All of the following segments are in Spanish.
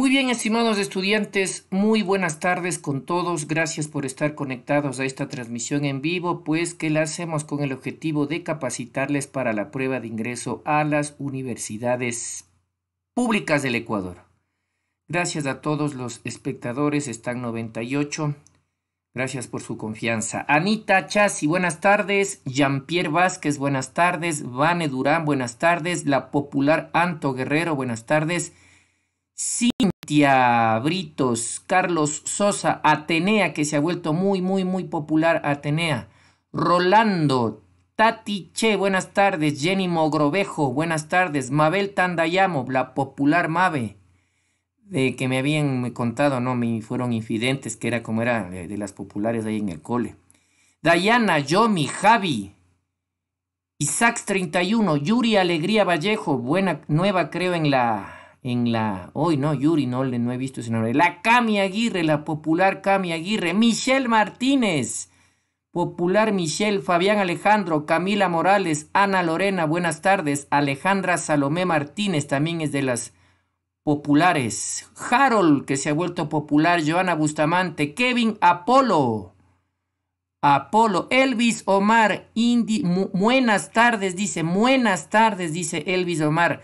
Muy bien, estimados estudiantes, muy buenas tardes con todos. Gracias por estar conectados a esta transmisión en vivo, pues que la hacemos con el objetivo de capacitarles para la prueba de ingreso a las universidades públicas del Ecuador. Gracias a todos los espectadores, están 98. Gracias por su confianza. Anita Chasi, buenas tardes. Jean-Pierre Vázquez, buenas tardes. Vane Durán, buenas tardes. La popular Anto Guerrero, buenas tardes. Cintia Britos, Carlos Sosa, Atenea, que se ha vuelto muy, muy, muy popular, Atenea, Rolando, Tati Che, buenas tardes, Jenny Mogrovejo, buenas tardes, Mabel Tandayamo, la popular Mabe, de que me habían contado, no, me fueron infidentes, que era como era eh, de, las populares ahí en el cole. Dayana, Yomi, Javi, Isaacs 31, Yuri Alegría Vallejo, buena, nueva creo en la en la. Hoy no, Yuri, no, le, no he visto ese nombre. La Cami Aguirre, la popular Cami Aguirre. Michelle Martínez. Popular Michelle, Fabián Alejandro, Camila Morales, Ana Lorena, buenas tardes. Alejandra Salomé Martínez también es de las populares. Harold, que se ha vuelto popular, Joana Bustamante, Kevin Apolo. Apolo, Elvis Omar, Indi, buenas tardes, dice, buenas tardes, dice Elvis Omar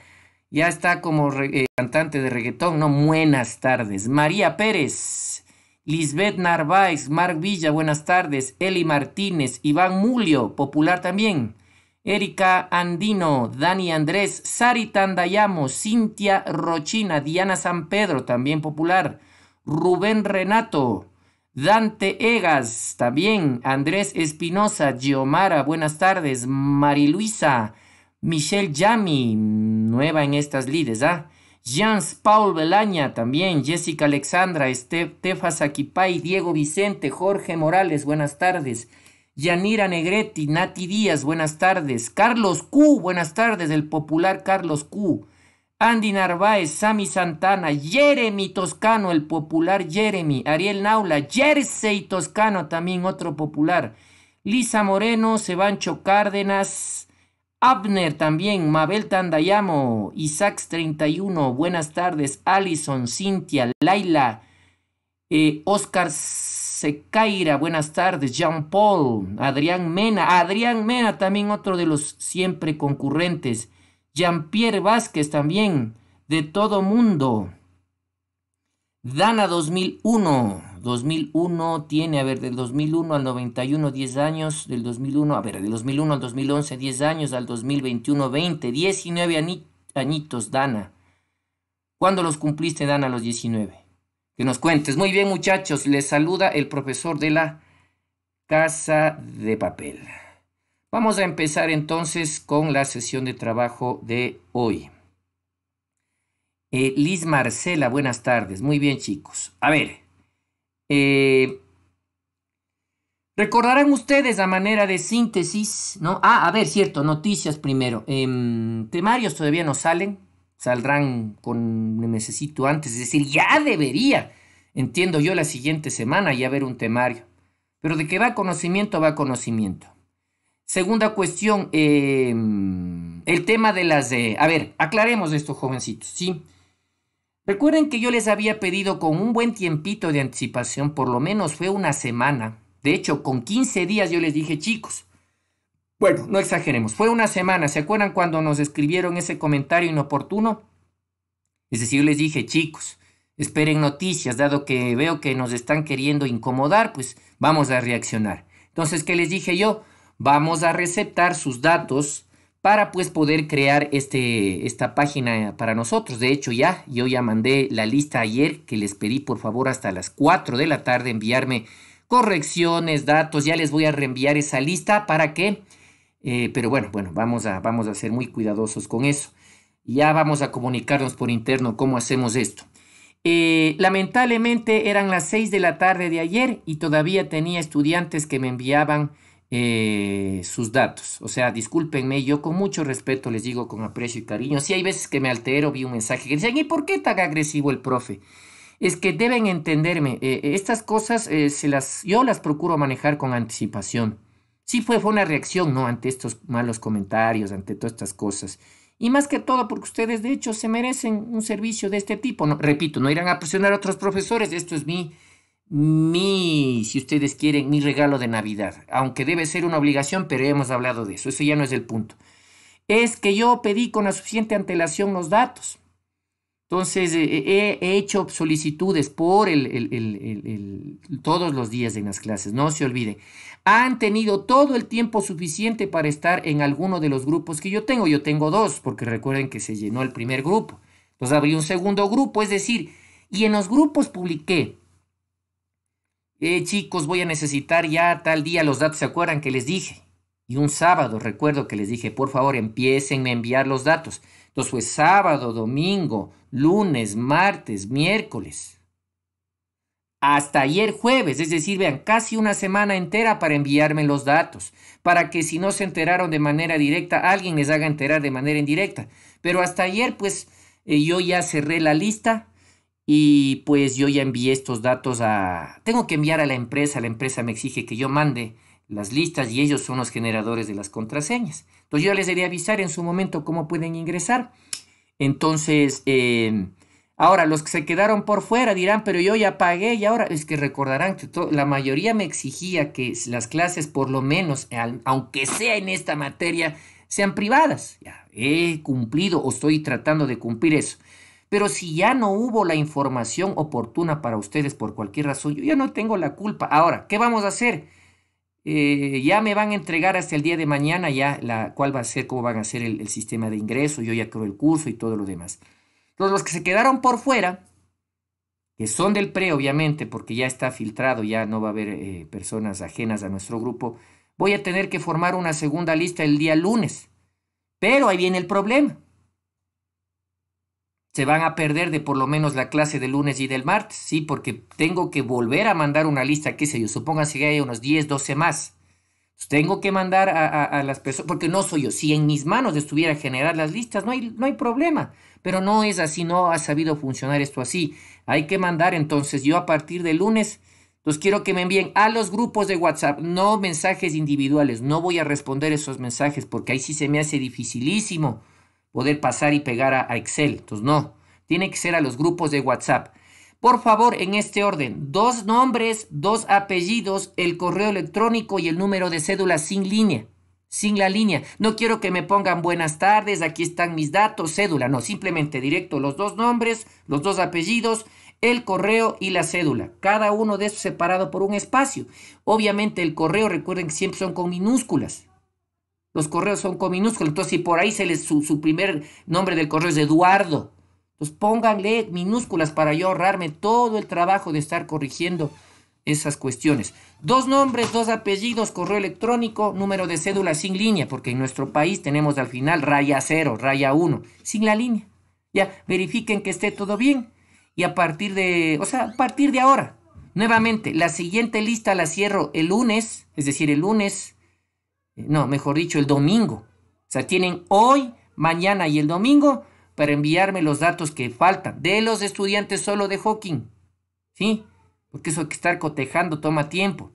ya está como eh, cantante de reggaetón, ¿no? Buenas tardes. María Pérez, Lisbeth Narváez, Marc Villa, buenas tardes. Eli Martínez, Iván Mulio, popular también. Erika Andino, Dani Andrés, Sari Tandayamo, Cintia Rochina, Diana San Pedro, también popular. Rubén Renato, Dante Egas, también. Andrés Espinosa, Giomara, buenas tardes. Mariluisa, Luisa. Michelle Yami, nueva en estas líderes, ¿ah? Jans Paul Belaña también, Jessica Alexandra, Tefa Tefas Diego Vicente, Jorge Morales, buenas tardes. Yanira Negretti, Nati Díaz, buenas tardes. Carlos Q, buenas tardes, el popular Carlos Q. Andy Narváez, Sami Santana, Jeremy Toscano, el popular Jeremy, Ariel Naula, Jersey Toscano, también otro popular. Lisa Moreno, Sebancho Cárdenas, Abner también, Mabel Tandayamo, Isaacs 31, buenas tardes, Allison, Cintia, Laila, eh, Oscar Secaira, buenas tardes, Jean Paul, Adrián Mena, Adrián Mena también otro de los siempre concurrentes, Jean-Pierre Vázquez también, de todo mundo, Dana 2001, 2001 tiene, a ver, del 2001 al 91 10 años, del 2001, a ver, del 2001 al 2011 10 años, al 2021 20, 19 añitos, Dana. ¿Cuándo los cumpliste, Dana, los 19? Que nos cuentes. Muy bien, muchachos, les saluda el profesor de la Casa de Papel. Vamos a empezar entonces con la sesión de trabajo de hoy. Eh, Liz Marcela, buenas tardes. Muy bien, chicos. A ver, eh, recordarán ustedes a manera de síntesis, ¿no? Ah, a ver, cierto, noticias primero. Em, temarios todavía no salen, saldrán con Necesito antes, es decir, ya debería, entiendo yo, la siguiente semana ya haber un temario. Pero de que va conocimiento, va conocimiento. Segunda cuestión, em, el tema de las... de... a ver, aclaremos esto, jovencitos, ¿sí? Recuerden que yo les había pedido con un buen tiempito de anticipación, por lo menos fue una semana. De hecho, con 15 días yo les dije, chicos, bueno, no exageremos, fue una semana. ¿Se acuerdan cuando nos escribieron ese comentario inoportuno? Es decir, yo les dije, chicos, esperen noticias, dado que veo que nos están queriendo incomodar, pues vamos a reaccionar. Entonces, ¿qué les dije yo? Vamos a receptar sus datos para pues poder crear este, esta página para nosotros. De hecho ya, yo ya mandé la lista ayer que les pedí por favor hasta las 4 de la tarde enviarme correcciones, datos, ya les voy a reenviar esa lista para que, eh, pero bueno, bueno, vamos a, vamos a ser muy cuidadosos con eso. Ya vamos a comunicarnos por interno cómo hacemos esto. Eh, lamentablemente eran las 6 de la tarde de ayer y todavía tenía estudiantes que me enviaban eh, sus datos. O sea, discúlpenme, yo con mucho respeto les digo con aprecio y cariño. Si hay veces que me altero, vi un mensaje que dicen, ¿y por qué tan agresivo el profe? Es que deben entenderme, eh, eh, estas cosas se las, yo las procuro manejar con anticipación. Sí fue, fue una reacción, ¿no? Ante estos malos comentarios, ante todas estas cosas. Y más que todo porque ustedes de hecho se merecen un servicio de este tipo. No, repito, no irán a presionar a otros profesores, esto es mi mi, si ustedes quieren, mi regalo de Navidad. Aunque debe ser una obligación, pero hemos hablado de eso. Eso ya no es el punto. Es que yo pedí con la suficiente antelación los datos. Entonces, eh, eh, he, hecho solicitudes por el, todos los días en las clases, no se olviden. Han tenido todo el tiempo suficiente para estar en alguno de los grupos que yo tengo. Yo tengo dos, porque recuerden que se llenó el primer grupo. Entonces abrí un segundo grupo, es decir, y en los grupos publiqué eh, chicos, voy a necesitar ya tal día los datos, ¿se acuerdan que les dije? Y un sábado, recuerdo que les dije, por favor, empiecen a enviar los datos. Entonces fue sábado, domingo, lunes, martes, miércoles. Hasta ayer jueves, es decir, vean, casi una semana entera para enviarme los datos, para que si no se enteraron de manera directa, alguien les haga enterar de manera indirecta. Pero hasta ayer, pues, eh, yo ya cerré la lista, y pues yo ya envié estos datos a... Tengo que enviar a la empresa, la empresa me exige que yo mande las listas y ellos son los generadores de las contraseñas. Entonces yo les debería avisar en su momento cómo pueden ingresar. Entonces, em, ahora los que se quedaron por fuera dirán, pero yo ya pagué y ahora es que recordarán que la mayoría me exigía que las clases, por lo menos, aunque sea en esta materia, sean privadas. Ya he cumplido o estoy tratando de cumplir eso. Pero si ya no hubo la información oportuna para ustedes por cualquier razón, yo ya no tengo la culpa. Ahora, ¿qué vamos a hacer? Eh, ya me van a entregar hasta el día de mañana ya la, cuál va a ser, cómo van a ser el, sistema de ingreso, yo ya creo el curso y todo lo demás. los que se quedaron por fuera, que son del PRE, obviamente, porque ya está filtrado, ya no va a haber eh, personas ajenas a nuestro grupo, voy a tener que formar una segunda lista el día lunes. Pero ahí viene el problema se van a perder de por lo menos la clase del lunes y del martes, ¿sí? Porque tengo que volver a mandar una lista, qué sé yo, supónganse que hay unos 10, 12 más. tengo que mandar a, las personas, porque no soy yo. Si en mis manos estuviera generar las listas, no hay, no hay problema. Pero no es así, no ha sabido funcionar esto así. Hay que mandar, entonces yo a partir del lunes, los quiero que me envíen a los grupos de WhatsApp, no mensajes individuales. No voy a responder esos mensajes porque ahí sí se me hace dificilísimo poder pasar y pegar a, Excel. Entonces, no, tiene que ser a los grupos de WhatsApp. Por favor, en este orden, dos nombres, dos apellidos, el correo electrónico y el número de cédula sin línea, sin la línea. No quiero que me pongan buenas tardes, aquí están mis datos, cédula. No, simplemente directo los dos nombres, los dos apellidos, el correo y la cédula. Cada uno de esos separado por un espacio. Obviamente el correo, recuerden que siempre son con minúsculas los correos son con minúsculas. Entonces, si por ahí se les, su, primer nombre del correo es Eduardo, pues pónganle minúsculas para yo ahorrarme todo el trabajo de estar corrigiendo esas cuestiones. Dos nombres, dos apellidos, correo electrónico, número de cédula sin línea, porque en nuestro país tenemos al final raya 0, raya 1, sin la línea. Ya, verifiquen que esté todo bien. Y a partir de, o sea, a partir de ahora, nuevamente, la siguiente lista la cierro el lunes, es decir, el lunes no, mejor dicho, el domingo. O sea, tienen hoy, mañana y el domingo para enviarme los datos que faltan de los estudiantes solo de Hawking. ¿Sí? Porque eso hay que estar cotejando toma tiempo.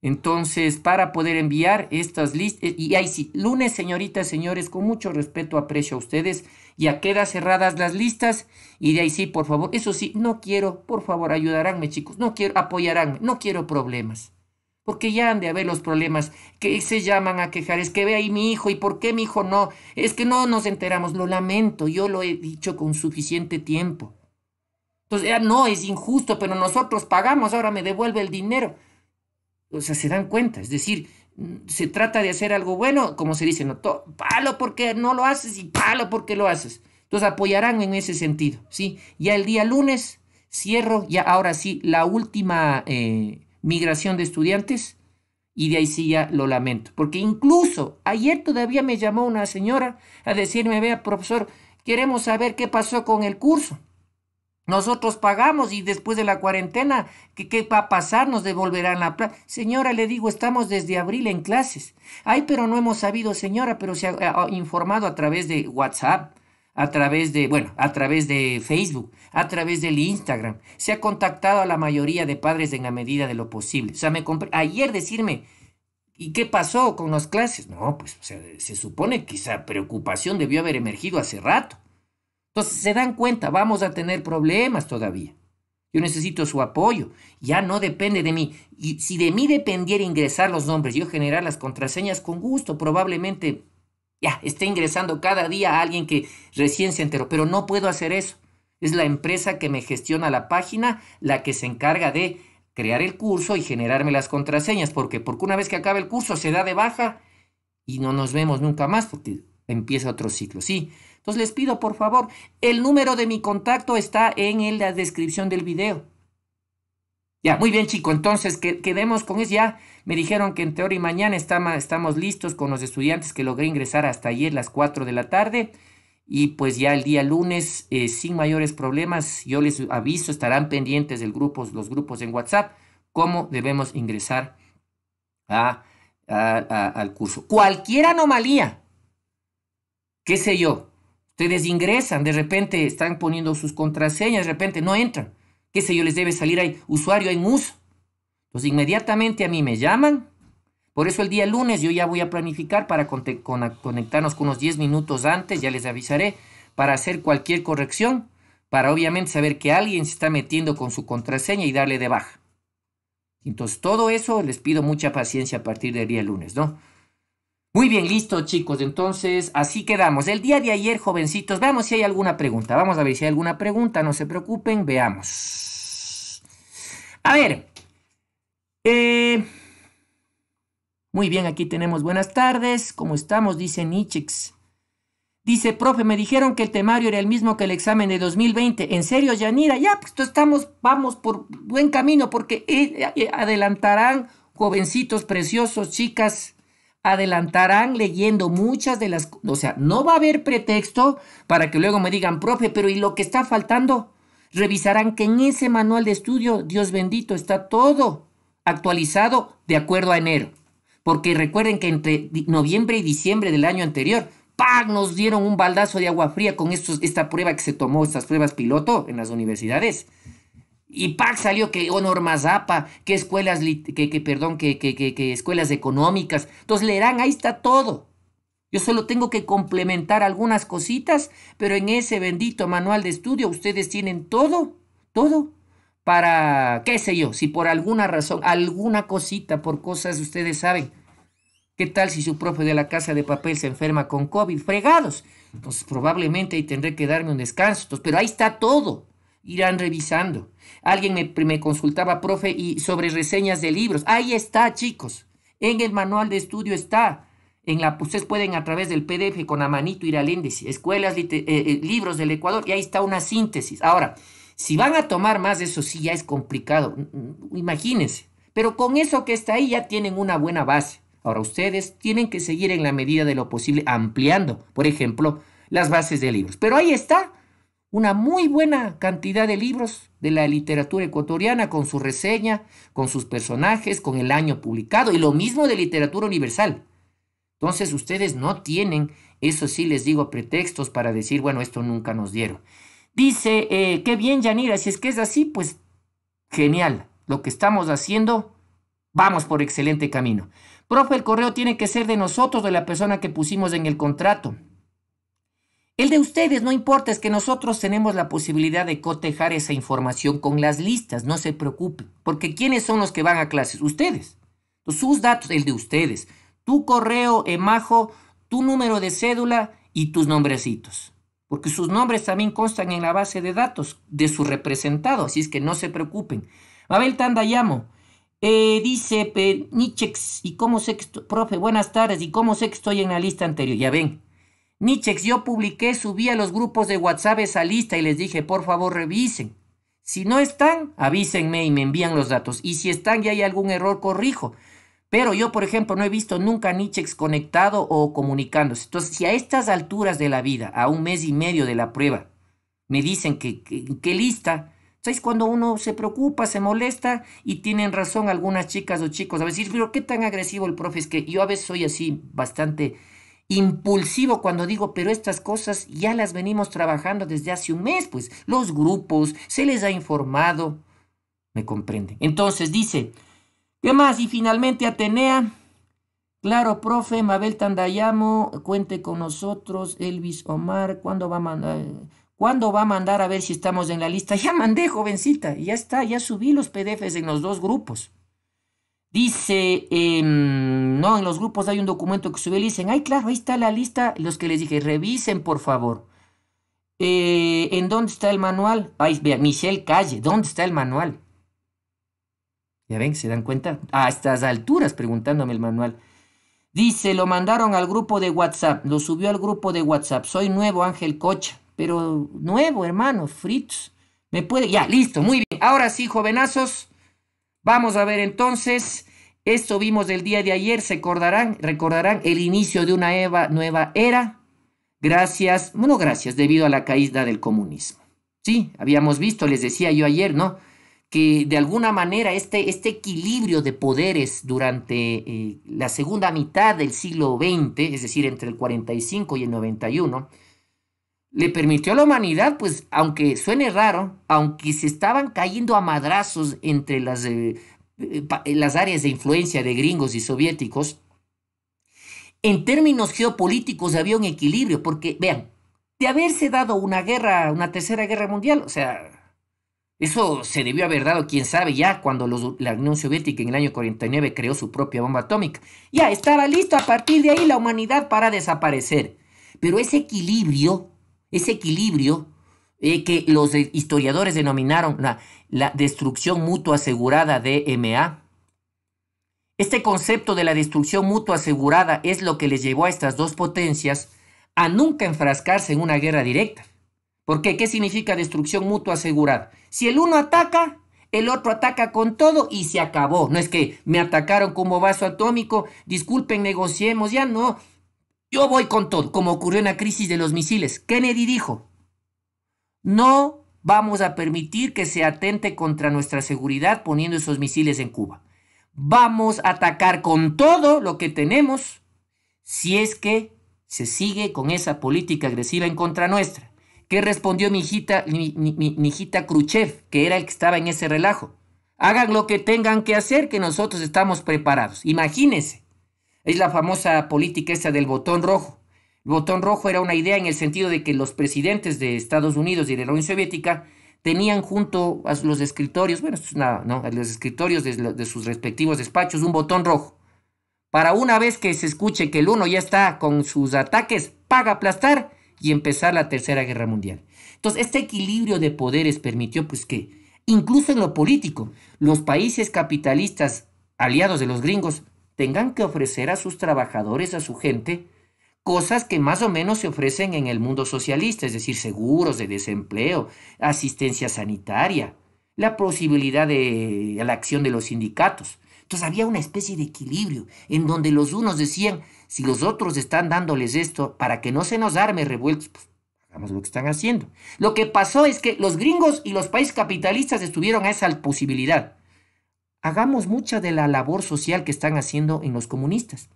Entonces, para poder enviar estas listas, eh, y ahí sí, lunes, señoritas, señores, con mucho respeto, aprecio a ustedes, ya quedan cerradas las listas, y de ahí sí, por favor, eso sí, no quiero, por favor, ayudaránme, chicos, no quiero, apoyaránme, no quiero problemas porque ya han de haber los problemas que se llaman a quejar, es que ve ahí mi hijo y por qué mi hijo no, es que no nos enteramos, lo lamento, yo lo he dicho con suficiente tiempo. Entonces, ya no, es injusto, pero nosotros pagamos, ahora me devuelve el dinero. O sea, se dan cuenta, es decir, se trata de hacer algo bueno, como se dice, no, palo porque no lo haces y palo porque lo haces. Entonces apoyarán en ese sentido, ¿sí? Ya el día lunes cierro, ya ahora sí, la última... Eh, migración de estudiantes y de ahí sí ya lo lamento. Porque incluso ayer todavía me llamó una señora a decirme, vea, profesor, queremos saber qué pasó con el curso. Nosotros pagamos y después de la cuarentena, ¿qué, ¿qué, va a pasar? Nos devolverán la plata. Señora, le digo, estamos desde abril en clases. Ay, pero no hemos sabido, señora, pero se ha informado a través de WhatsApp, a través de, bueno, a través de Facebook, a través del Instagram. Se ha contactado a la mayoría de padres en la medida de lo posible. O sea, me ayer decirme, ¿y qué pasó con las clases? No, pues se supone que esa preocupación debió haber emergido hace rato. Entonces, se dan cuenta, vamos a tener problemas todavía. Yo necesito su apoyo. Ya no depende de mí. Y si de mí dependiera ingresar los nombres, yo generar las contraseñas, con gusto, probablemente ya, está ingresando cada día a alguien que recién se enteró, pero no puedo hacer eso. Es la empresa que me gestiona la página la que se encarga de crear el curso y generarme las contraseñas, porque porque una vez que acabe el curso se da de baja y no nos vemos nunca más porque empieza otro ciclo. Sí. Entonces les pido por favor, el número de mi contacto está en la descripción del video. Ya, muy bien, chico. Entonces, quedemos con eso ya. Me dijeron que en teoría mañana estamos listos con los estudiantes que logré ingresar hasta ayer las 4 de la tarde. Y pues ya el día lunes, eh, sin mayores problemas, yo les aviso, estarán pendientes del los grupos en WhatsApp, cómo debemos ingresar al curso. Cualquier anomalía, qué sé yo, ustedes ingresan, de repente están poniendo sus contraseñas, de repente no entran, qué sé yo, les debe salir ahí, usuario en uso. Pues inmediatamente a mí me llaman. Por eso el día lunes yo ya voy a planificar para conectarnos con unos 10 minutos antes, ya les avisaré, para hacer cualquier corrección, para obviamente saber que alguien se está metiendo con su contraseña y darle de baja. Entonces todo eso les pido mucha paciencia a partir del día lunes, ¿no? Muy bien, listo chicos, entonces así quedamos. El día de ayer, jovencitos, veamos si hay alguna pregunta. Vamos a ver si hay alguna pregunta, no se preocupen, veamos. A ver, eh, muy bien, aquí tenemos buenas tardes. ¿Cómo estamos? Dice Nichix. Dice, profe, me dijeron que el temario era el mismo que el examen de 2020. ¿En serio, Yanira? Ya, pues estamos, vamos por buen camino porque eh, eh, adelantarán jovencitos preciosos, chicas, adelantarán leyendo muchas de las... O sea, no va a haber pretexto para que luego me digan, profe, pero ¿y lo que está faltando? Revisarán que en ese manual de estudio, Dios bendito, está todo actualizado de acuerdo a enero. Porque recuerden que entre noviembre y diciembre del año anterior, ¡pam! nos dieron un baldazo de agua fría con esta prueba que se tomó, estas pruebas piloto en las universidades. Y ¡pac! salió que honor mazapa, que escuelas, que, perdón, que, que, que, escuelas económicas. Entonces leerán, ahí está todo. Yo solo tengo que complementar algunas cositas, pero en ese bendito manual de estudio ustedes tienen todo, todo para, qué sé yo, si por alguna razón, alguna cosita, por cosas ustedes saben, ¿Qué tal si su profe de la casa de papel se enferma con COVID? Fregados. Entonces pues probablemente ahí tendré que darme un descanso. pero ahí está todo. Irán revisando. Alguien me, consultaba, profe, y sobre reseñas de libros. Ahí está, chicos. En el manual de estudio está. En la, ustedes pueden a través del PDF con la manito ir al índice. Escuelas, eh, eh, libros del Ecuador. Y ahí está una síntesis. Ahora, si van a tomar más, eso sí ya es complicado, imagínense. Pero con eso que está ahí ya tienen una buena base. Ahora ustedes tienen que seguir en la medida de lo posible ampliando, por ejemplo, las bases de libros. Pero ahí está una muy buena cantidad de libros de la literatura ecuatoriana con su reseña, con sus personajes, con el año publicado y lo mismo de literatura universal. Entonces ustedes no tienen, eso sí les digo, pretextos para decir, bueno, esto nunca nos dieron. Dice, eh, qué bien, Yanira, si es que es así, pues genial. Lo que estamos haciendo, vamos por excelente camino. Profe, el correo tiene que ser de nosotros, de la persona que pusimos en el contrato. El de ustedes, no importa, es que nosotros tenemos la posibilidad de cotejar esa información con las listas, no se preocupe, porque ¿quiénes son los que van a clases? Ustedes. Sus datos, el de ustedes, tu correo, emajo, eh, tu número de cédula y tus nombrecitos porque sus nombres también constan en la base de datos de su representado, así es que no se preocupen. Mabel Tandayamo eh, dice Nietzschex, ¿y cómo sé que estoy, profe, buenas tardes, ¿y cómo sé que estoy en la lista anterior? Ya ven. Nichex, yo publiqué, subí a los grupos de WhatsApp esa lista y les dije, por favor, revisen. Si no están, avísenme y me envían los datos. Y si están y hay algún error, corrijo. Pero yo, por ejemplo, no he visto nunca a Nietzsche conectado o comunicándose. Entonces, si a estas alturas de la vida, a un mes y medio de la prueba, me dicen que, que, lista, ¿sabes? Cuando uno se preocupa, se molesta y tienen razón algunas chicas o chicos a decir, pero qué tan agresivo el profe es que yo a veces soy así bastante impulsivo cuando digo, pero estas cosas ya las venimos trabajando desde hace un mes, pues los grupos, se les ha informado, me comprende. Entonces dice, ¿Qué más? Y finalmente Atenea. Claro, profe, Mabel Tandayamo, cuente con nosotros, Elvis Omar, ¿cuándo va a mandar? ¿Cuándo va a mandar a ver si estamos en la lista? Ya mandé, jovencita, ya está, ya subí los PDFs en los dos grupos. Dice, em, no, en los grupos hay un documento que subí, dicen, ay, claro, ahí está la lista, los que les dije, revisen, por favor. Eh, ¿En dónde está el manual? Ay, vea, Michelle Calle, ¿dónde está el manual? Ya ven, ¿se dan cuenta? A estas alturas preguntándome el manual. Dice, lo mandaron al grupo de WhatsApp, lo subió al grupo de WhatsApp. Soy nuevo, Ángel Cocha, pero nuevo, hermano, Fritz. Me puede, ya, listo, muy bien. Ahora sí, jovenazos, vamos a ver entonces. Esto vimos el día de ayer, se acordarán, recordarán el inicio de una nueva era. Gracias, bueno, gracias, debido a la caída del comunismo. Sí, habíamos visto, les decía yo ayer, ¿no? que de alguna manera este, este equilibrio de poderes durante eh, la segunda mitad del siglo XX, es decir, entre el 45 y el 91, le permitió a la humanidad, pues, aunque suene raro, aunque se estaban cayendo a madrazos entre las, eh, eh, las áreas de influencia de gringos y soviéticos, en términos geopolíticos había un equilibrio, porque, vean, de haberse dado una guerra, una tercera guerra mundial, o sea, eso se debió haber dado, quién sabe, ya cuando la Unión Soviética en el año 49 creó su propia bomba atómica. Ya estaba listo a partir de ahí la humanidad para desaparecer. Pero ese equilibrio, ese equilibrio eh, que los historiadores denominaron la, la destrucción mutua asegurada de MA, este concepto de la destrucción mutua asegurada es lo que les llevó a estas dos potencias a nunca enfrascarse en una guerra directa. ¿Por qué? ¿Qué significa destrucción mutua asegurada? Si el uno ataca, el otro ataca con todo y se acabó. No es que me atacaron como vaso atómico, disculpen, negociemos, ya no. Yo voy con todo, como ocurrió en la crisis de los misiles. Kennedy dijo, no vamos a permitir que se atente contra nuestra seguridad poniendo esos misiles en Cuba. Vamos a atacar con todo lo que tenemos si es que se sigue con esa política agresiva en contra nuestra. ¿Qué respondió mi hijita, Khrushchev, que era el que estaba en ese relajo? Hagan lo que tengan que hacer, que nosotros estamos preparados. Imagínense. Es la famosa política esa del botón rojo. El botón rojo era una idea en el sentido de que los presidentes de Estados Unidos y de la Unión Soviética tenían junto a los escritorios, bueno, nada, ¿no? los escritorios de, de sus respectivos despachos un botón rojo. Para una vez que se escuche que el uno ya está con sus ataques, paga aplastar y empezar la Tercera Guerra Mundial. Entonces, este equilibrio de poderes permitió pues que, incluso en lo político, los países capitalistas aliados de los gringos tengan que ofrecer a sus trabajadores, a su gente, cosas que más o menos se ofrecen en el mundo socialista, es decir, seguros de desempleo, asistencia sanitaria, la posibilidad de la acción de los sindicatos. Entonces había una especie de equilibrio en donde los unos decían, si los otros están dándoles esto para que no se nos arme revueltos, pues hagamos lo que están haciendo. Lo que pasó es que los gringos y los países capitalistas estuvieron a esa posibilidad. Hagamos mucha de la labor social que están haciendo en los comunistas.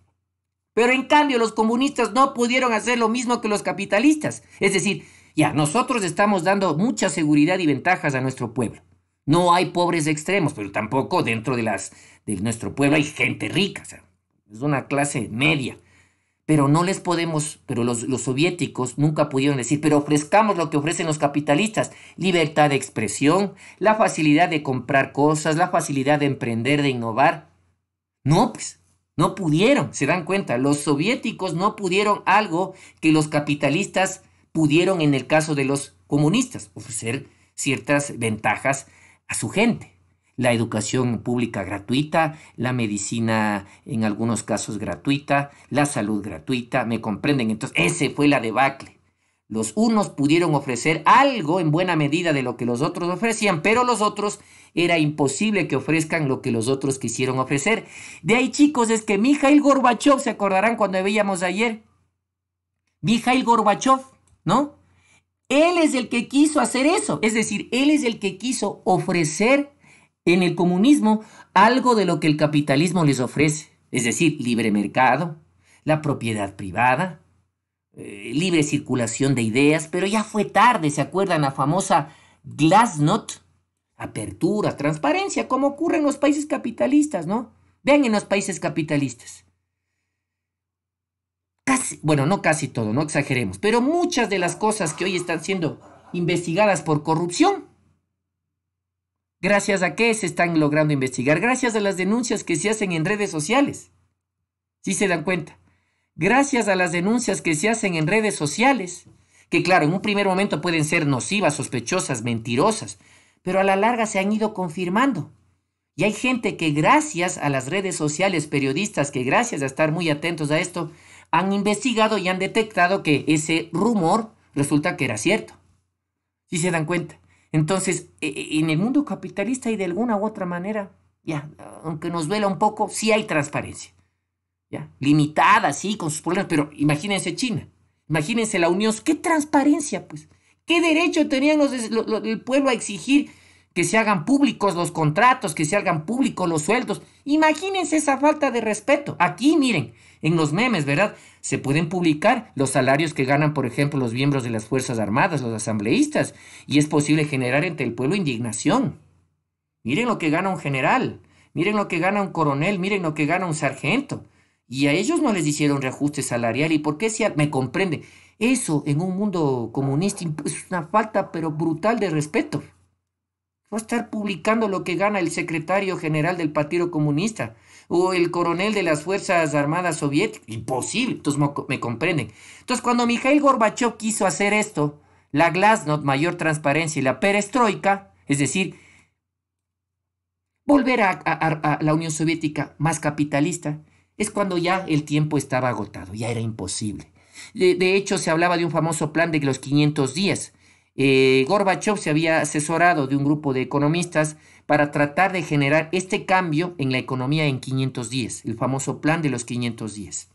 Pero en cambio los comunistas no pudieron hacer lo mismo que los capitalistas. Es decir, ya, nosotros estamos dando mucha seguridad y ventajas a nuestro pueblo. No hay pobres extremos, pero tampoco dentro de, las, de nuestro pueblo hay gente rica es una clase media. Pero no les podemos, pero los, los soviéticos nunca pudieron decir, pero ofrezcamos lo que ofrecen los capitalistas, libertad de expresión, la facilidad de comprar cosas, la facilidad de emprender, de innovar. No, pues, no pudieron, se dan cuenta, los soviéticos no pudieron algo que los capitalistas pudieron en el caso de los comunistas, ofrecer ciertas ventajas a su gente la educación pública gratuita, la medicina en algunos casos gratuita, la salud gratuita, ¿me comprenden? Entonces, ese fue la debacle. Los unos pudieron ofrecer algo en buena medida de lo que los otros ofrecían, pero los otros era imposible que ofrezcan lo que los otros quisieron ofrecer. De ahí, chicos, es que Mikhail Gorbachev, se acordarán cuando veíamos ayer, Mikhail Gorbachev, ¿no? Él es el que quiso hacer eso, es decir, él es el que quiso ofrecer en el comunismo algo de lo que el capitalismo les ofrece, es decir, libre mercado, la propiedad privada, eh, libre circulación de ideas, pero ya fue tarde, ¿se acuerdan la famosa glasnost? Apertura, transparencia, como ocurre en los países capitalistas, ¿no? Vean en los países capitalistas. Casi, bueno, no casi todo, no exageremos, pero muchas de las cosas que hoy están siendo investigadas por corrupción ¿Gracias a qué se están logrando investigar? Gracias a las denuncias que se hacen en redes sociales. Si se dan cuenta. Gracias a las denuncias que se hacen en redes sociales, que claro, en un primer momento pueden ser nocivas, sospechosas, mentirosas, pero a la larga se han ido confirmando. Y hay gente que gracias a las redes sociales, periodistas que gracias a estar muy atentos a esto, han investigado y han detectado que ese rumor resulta que era cierto. Si ¿Sí se dan cuenta. Entonces, e, e, en el mundo capitalista y de alguna u otra manera, ya, aunque nos duela un poco, sí hay transparencia. ¿ya? Limitada, sí, con sus problemas, pero imagínense China, imagínense la Unión, qué transparencia, pues. ¿Qué derecho tenían los, el pueblo a exigir que se hagan públicos los contratos, que se hagan públicos los sueldos. Imagínense esa falta de respeto. Aquí, miren, en los memes, ¿verdad? Se pueden publicar los salarios que ganan, por ejemplo, los miembros de las Fuerzas Armadas, los asambleístas, y es posible generar entre el pueblo indignación. Miren lo que gana un general, miren lo que gana un coronel, miren lo que gana un sargento. Y a ellos no les hicieron reajuste salarial. ¿Y por qué si me comprende? Eso en un mundo comunista es una falta pero brutal de respeto va a estar publicando lo que gana el secretario general del Partido Comunista o el coronel de las Fuerzas Armadas Soviéticas. Imposible, entonces me comprenden. Entonces, cuando Mikhail Gorbachev quiso hacer esto, la glasnost, mayor transparencia y la perestroika, es decir, volver a, la Unión Soviética más capitalista, es cuando ya el tiempo estaba agotado, ya era imposible. De, de, hecho, se hablaba de un famoso plan de los 500 días, eh, Gorbachev se había asesorado de un grupo de economistas para tratar de generar este cambio en la economía en 510, el famoso plan de los 510.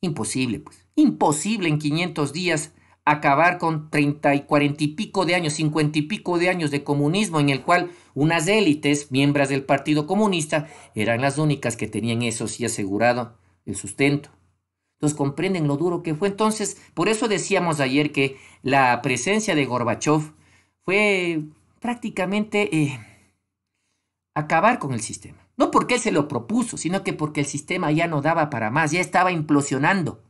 Imposible, pues. Imposible en 500 días acabar con 30 y 40 y pico de años, 50 y pico de años de comunismo en el cual unas élites, miembros del Partido Comunista, eran las únicas que tenían eso sí asegurado el sustento. Entonces comprenden lo duro que fue. Entonces, por eso decíamos ayer que la presencia de Gorbachev fue prácticamente eh, acabar con el sistema. No porque él se lo propuso, sino que porque el sistema ya no daba para más, ya estaba implosionando.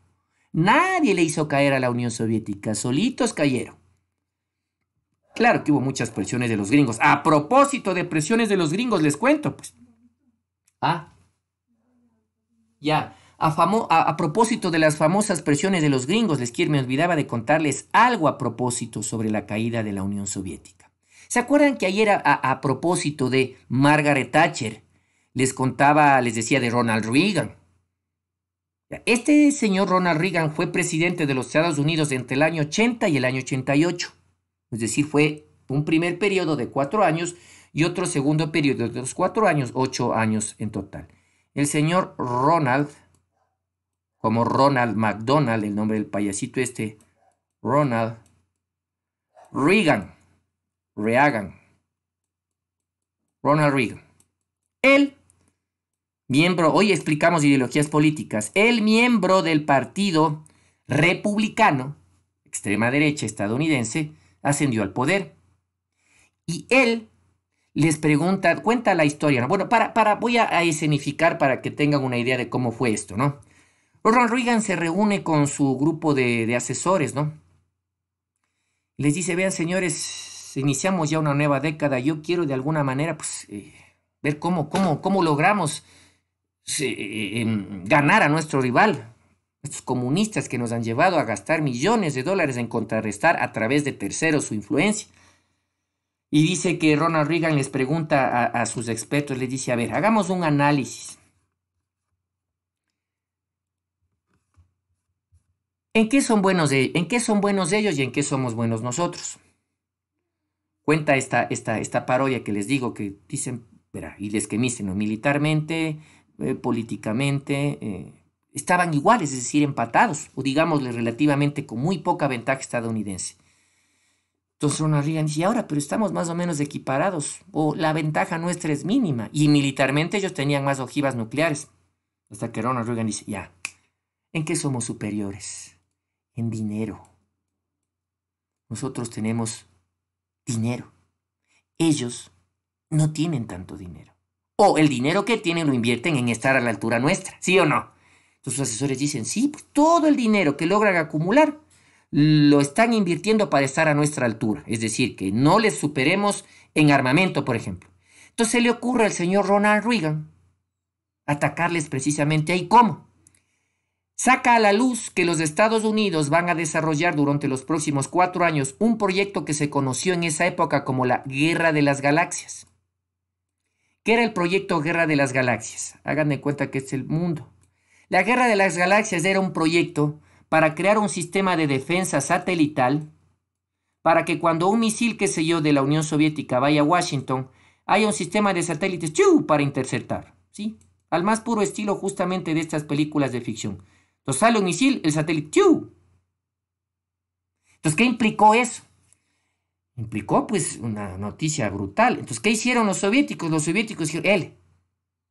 Nadie le hizo caer a la Unión Soviética, solitos cayeron. Claro que hubo muchas presiones de los gringos. A propósito de presiones de los gringos, les cuento, pues. Ah. Ya. A, propósito de las famosas presiones de los gringos, les quiero, me olvidaba de contarles algo a propósito sobre la caída de la Unión Soviética. ¿Se acuerdan que ayer a, a propósito de Margaret Thatcher les contaba, les decía de Ronald Reagan? Este señor Ronald Reagan fue presidente de los Estados Unidos entre el año 80 y el año 88. Es decir, fue un primer periodo de cuatro años y otro segundo periodo de los cuatro años, ocho años en total. El señor Ronald como Ronald McDonald, el nombre del payasito este, Ronald Reagan, Reagan, Ronald Reagan. Él, miembro, hoy explicamos ideologías políticas, el miembro del Partido Republicano, extrema derecha estadounidense, ascendió al poder. Y él les pregunta, cuenta la historia, Bueno, para, para, voy a escenificar para que tengan una idea de cómo fue esto, ¿no? Ronald Reagan se reúne con su grupo de, asesores, ¿no? Les dice, vean señores, iniciamos ya una nueva década, yo quiero de alguna manera pues, eh, ver cómo, cómo, logramos pues, eh, eh, em, ganar a nuestro rival, estos comunistas que nos han llevado a gastar millones de dólares en contrarrestar a través de terceros su influencia. Y dice que Ronald Reagan les pregunta a, a sus expertos, les dice, a ver, hagamos un análisis. ¿En qué son buenos, en qué son buenos ellos y en qué somos buenos nosotros? Cuenta esta, esta, esta parodia que les digo que dicen, y les que militarmente, eh, políticamente, eh, estaban iguales, es decir, empatados, o digámosle relativamente con muy poca ventaja estadounidense. Entonces Ronald Reagan dice, ahora, pero estamos más o menos equiparados, o la ventaja nuestra es mínima, y militarmente ellos tenían más ojivas nucleares. Hasta que Ronald Reagan dice, ya, ¿en qué somos superiores? en dinero. Nosotros tenemos dinero. Ellos no tienen tanto dinero. O el dinero que tienen lo invierten en estar a la altura nuestra, ¿sí o no? Entonces sus asesores dicen, sí, pues todo el dinero que logran acumular lo están invirtiendo para estar a nuestra altura. Es decir, que no les superemos en armamento, por ejemplo. Entonces le ocurre al señor Ronald Reagan atacarles precisamente ahí. ¿Cómo? saca a la luz que los Estados Unidos van a desarrollar durante los próximos cuatro años un proyecto que se conoció en esa época como la Guerra de las Galaxias. ¿Qué era el proyecto Guerra de las Galaxias? Háganme cuenta que es el mundo. La Guerra de las Galaxias era un proyecto para crear un sistema de defensa satelital para que cuando un misil, qué sé yo, de la Unión Soviética vaya a Washington, haya un sistema de satélites para interceptar, ¿sí? Al más puro estilo justamente de estas películas de ficción. Entonces sale un misil, el satélite, ¡tiu! Entonces, ¿qué implicó eso? Implicó pues una noticia brutal. Entonces, ¿qué hicieron los soviéticos? Los soviéticos dijeron, él,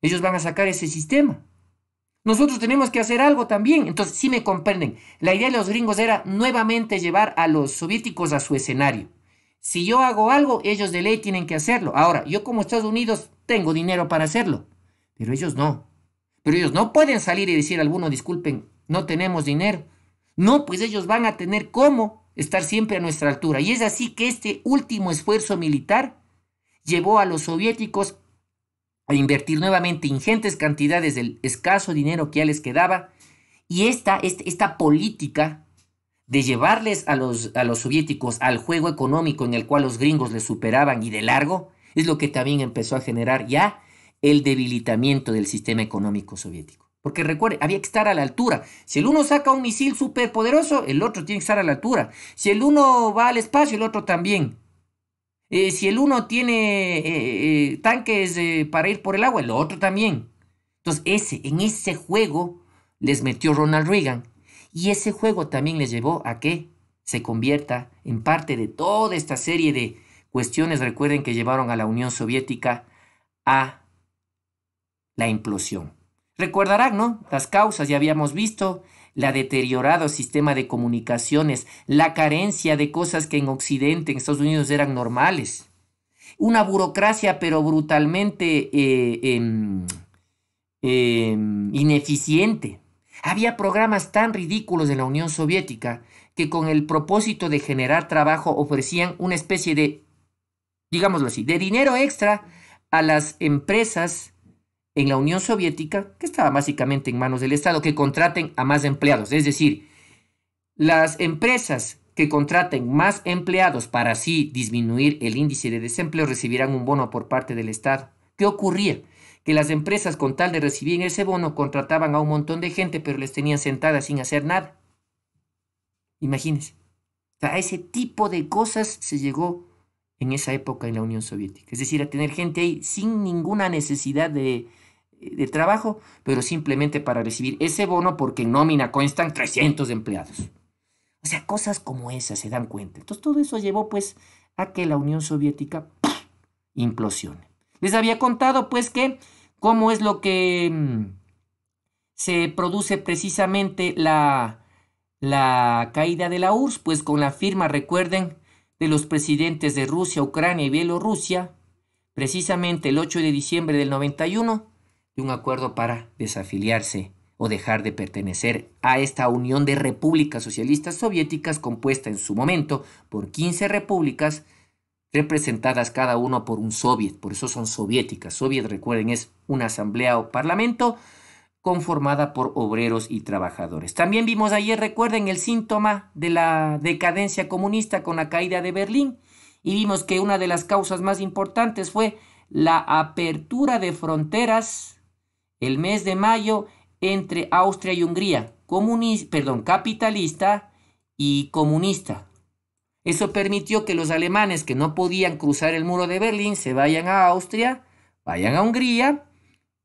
ellos van a sacar ese sistema. Nosotros tenemos que hacer algo también. Entonces, sí me comprenden. La idea de los gringos era nuevamente llevar a los soviéticos a su escenario. Si yo hago algo, ellos de ley tienen que hacerlo. Ahora, yo como Estados Unidos tengo dinero para hacerlo, pero ellos no. Pero ellos no pueden salir y decir a alguno, disculpen, no tenemos dinero. No, pues ellos van a tener cómo estar siempre a nuestra altura. Y es así que este último esfuerzo militar llevó a los soviéticos a invertir nuevamente ingentes cantidades del escaso dinero que ya les quedaba. Y esta, este, esta, política de llevarles a los, a los soviéticos al juego económico en el cual los gringos les superaban y de largo, es lo que también empezó a generar ya el debilitamiento del sistema económico soviético. Porque recuerde, había que estar a la altura. Si el uno saca un misil superpoderoso, el otro tiene que estar a la altura. Si el uno va al espacio, el otro también. Eh, si el uno tiene eh, eh, tanques para ir por el agua, el otro también. Entonces, ese, en ese juego les metió Ronald Reagan. Y ese juego también les llevó a que se convierta en parte de toda esta serie de cuestiones, recuerden, que llevaron a la Unión Soviética a la implosión. Recordarán, ¿no? Las causas ya habíamos visto, la deteriorado sistema de comunicaciones, la carencia de cosas que en Occidente, en Estados Unidos, eran normales. Una burocracia, pero brutalmente eh, em, em, ineficiente. Había programas tan ridículos en la Unión Soviética que con el propósito de generar trabajo ofrecían una especie de, digámoslo así, de dinero extra a las empresas en la Unión Soviética, que estaba básicamente en manos del Estado, que contraten a más empleados. Es decir, las empresas que contraten más empleados para así disminuir el índice de desempleo recibirán un bono por parte del Estado. ¿Qué ocurría? Que las empresas con tal de recibir ese bono contrataban a un montón de gente, pero les tenían sentadas sin hacer nada. Imagínense. A ese tipo de cosas se llegó en esa época en la Unión Soviética. Es decir, a tener gente ahí sin ninguna necesidad de, de trabajo, pero simplemente para recibir ese bono porque en nómina constan 300 empleados. O sea, cosas como esas se dan cuenta. Entonces todo eso llevó pues a que la Unión Soviética implosione. Les había contado pues que cómo es lo que mm, se produce precisamente la, la caída de la URSS, pues con la firma, recuerden, de los presidentes de Rusia, Ucrania y Bielorrusia, precisamente el 8 de diciembre del 91, de un acuerdo para desafiliarse o dejar de pertenecer a esta unión de repúblicas socialistas soviéticas compuesta en su momento por 15 repúblicas representadas cada uno por un soviet, por eso son soviéticas. Soviet, recuerden, es una asamblea o parlamento conformada por obreros y trabajadores. También vimos ayer, recuerden, el síntoma de la decadencia comunista con la caída de Berlín y vimos que una de las causas más importantes fue la apertura de fronteras el mes de mayo entre Austria y Hungría, perdón, capitalista y comunista. Eso permitió que los alemanes que no podían cruzar el muro de Berlín se vayan a Austria, vayan a Hungría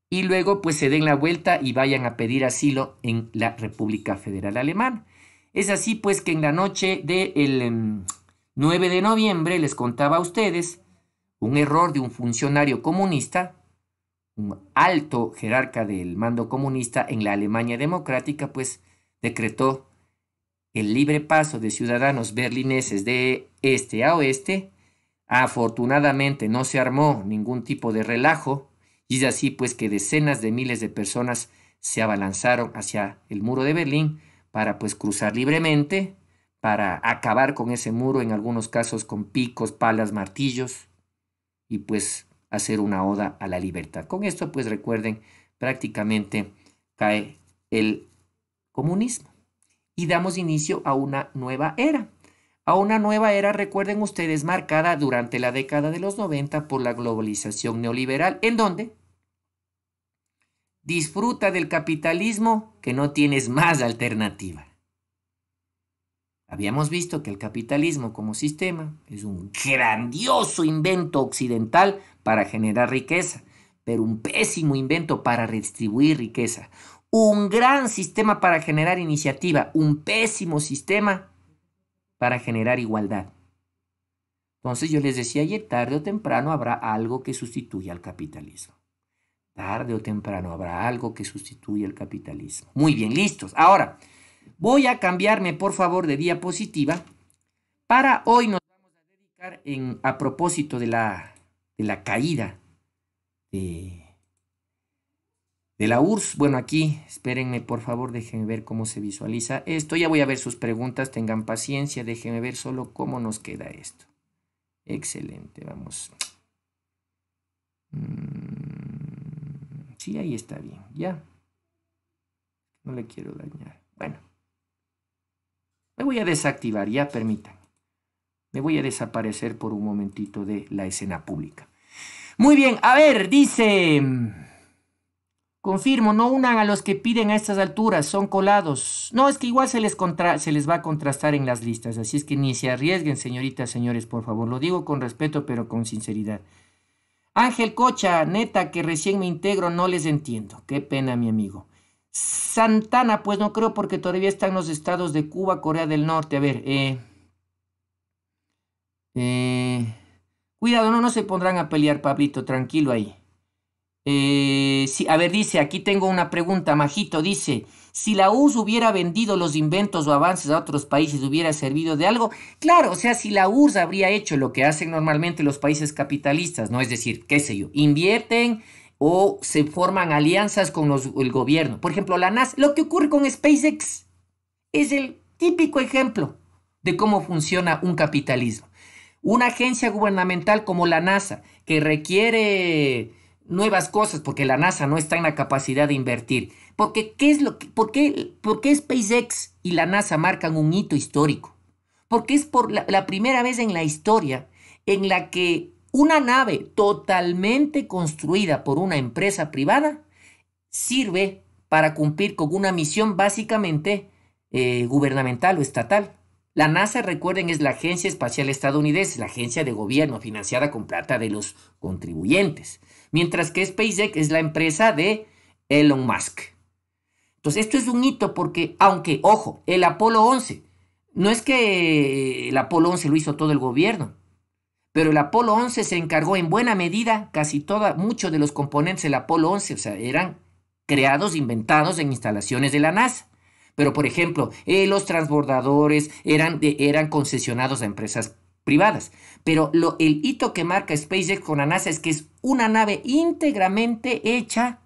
y luego pues se den la vuelta y vayan a pedir asilo en la República Federal Alemana. Es así pues que en la noche del 9 em, de noviembre les contaba a ustedes un error de un funcionario comunista un alto jerarca del mando comunista en la Alemania democrática, pues decretó el libre paso de ciudadanos berlineses de este a oeste. Afortunadamente no se armó ningún tipo de relajo y es así pues que decenas de miles de personas se abalanzaron hacia el muro de Berlín para pues cruzar libremente, para acabar con ese muro en algunos casos con picos, palas, martillos y pues hacer una oda a la libertad. Con esto, pues recuerden, prácticamente cae el comunismo y damos inicio a una nueva era. A una nueva era, recuerden ustedes, marcada durante la década de los 90 por la globalización neoliberal, en donde disfruta del capitalismo que no tienes más alternativa. Habíamos visto que el capitalismo como sistema es un grandioso invento occidental para generar riqueza, pero un pésimo invento para redistribuir riqueza. Un gran sistema para generar iniciativa, un pésimo sistema para generar igualdad. Entonces yo les decía ayer, tarde o temprano habrá algo que sustituya al capitalismo. Tarde o temprano habrá algo que sustituya al capitalismo. Muy bien, listos. Ahora, voy a cambiarme por favor de diapositiva. Para hoy nos vamos a dedicar en, a propósito de la de la caída de, la URSS. Bueno, aquí, espérenme por favor, déjenme ver cómo se visualiza esto. Ya voy a ver sus preguntas, tengan paciencia, déjenme ver solo cómo nos queda esto. Excelente, vamos. Mm, sí, ahí está bien, ya. No le quiero dañar. Bueno, me voy a desactivar, ya permitan voy a desaparecer por un momentito de la escena pública. Muy bien, a ver, dice... Confirmo, no unan a los que piden a estas alturas, son colados. No, es que igual se les, se les va a contrastar en las listas, así es que ni se arriesguen, señoritas, señores, por favor. Lo digo con respeto, pero con sinceridad. Ángel Cocha, neta, que recién me integro, no les entiendo. Qué pena, mi amigo. Santana, pues no creo porque todavía están los estados de Cuba, Corea del Norte. A ver, eh, eh, cuidado, no, no se pondrán a pelear, Pablito, tranquilo ahí. Eh, a ver, dice, aquí tengo una pregunta, Majito, dice, si la U.S. hubiera vendido los inventos o avances a otros países, ¿hubiera servido de algo? Claro, o sea, si la URSS habría hecho lo que hacen normalmente los países capitalistas, ¿no? Es decir, qué sé yo, invierten o se forman alianzas con el gobierno. Por ejemplo, la NASA, lo que ocurre con SpaceX es el típico ejemplo de cómo funciona un capitalismo. Una agencia gubernamental como la NASA, que requiere nuevas cosas, porque la NASA no está en la capacidad de invertir. Porque, ¿qué es lo que, por, qué, SpaceX y la NASA marcan un hito histórico? Porque es por la, primera vez en la historia en la que una nave totalmente construida por una empresa privada sirve para cumplir con una misión básicamente eh, gubernamental o estatal. La NASA, recuerden, es la Agencia Espacial Estadounidense, la agencia de gobierno financiada con plata de los contribuyentes, mientras que SpaceX es la empresa de Elon Musk. Entonces, esto es un hito porque, aunque, ojo, el Apolo 11, no es que el Apolo 11 lo hizo todo el gobierno, pero el Apolo 11 se encargó en buena medida, casi toda, muchos de los componentes del Apolo 11, o sea, eran creados, inventados en instalaciones de la NASA. Pero, por ejemplo, eh, los transbordadores eran, eh, eran concesionados a empresas privadas. Pero el hito que marca SpaceX con la NASA es que es una nave íntegramente hecha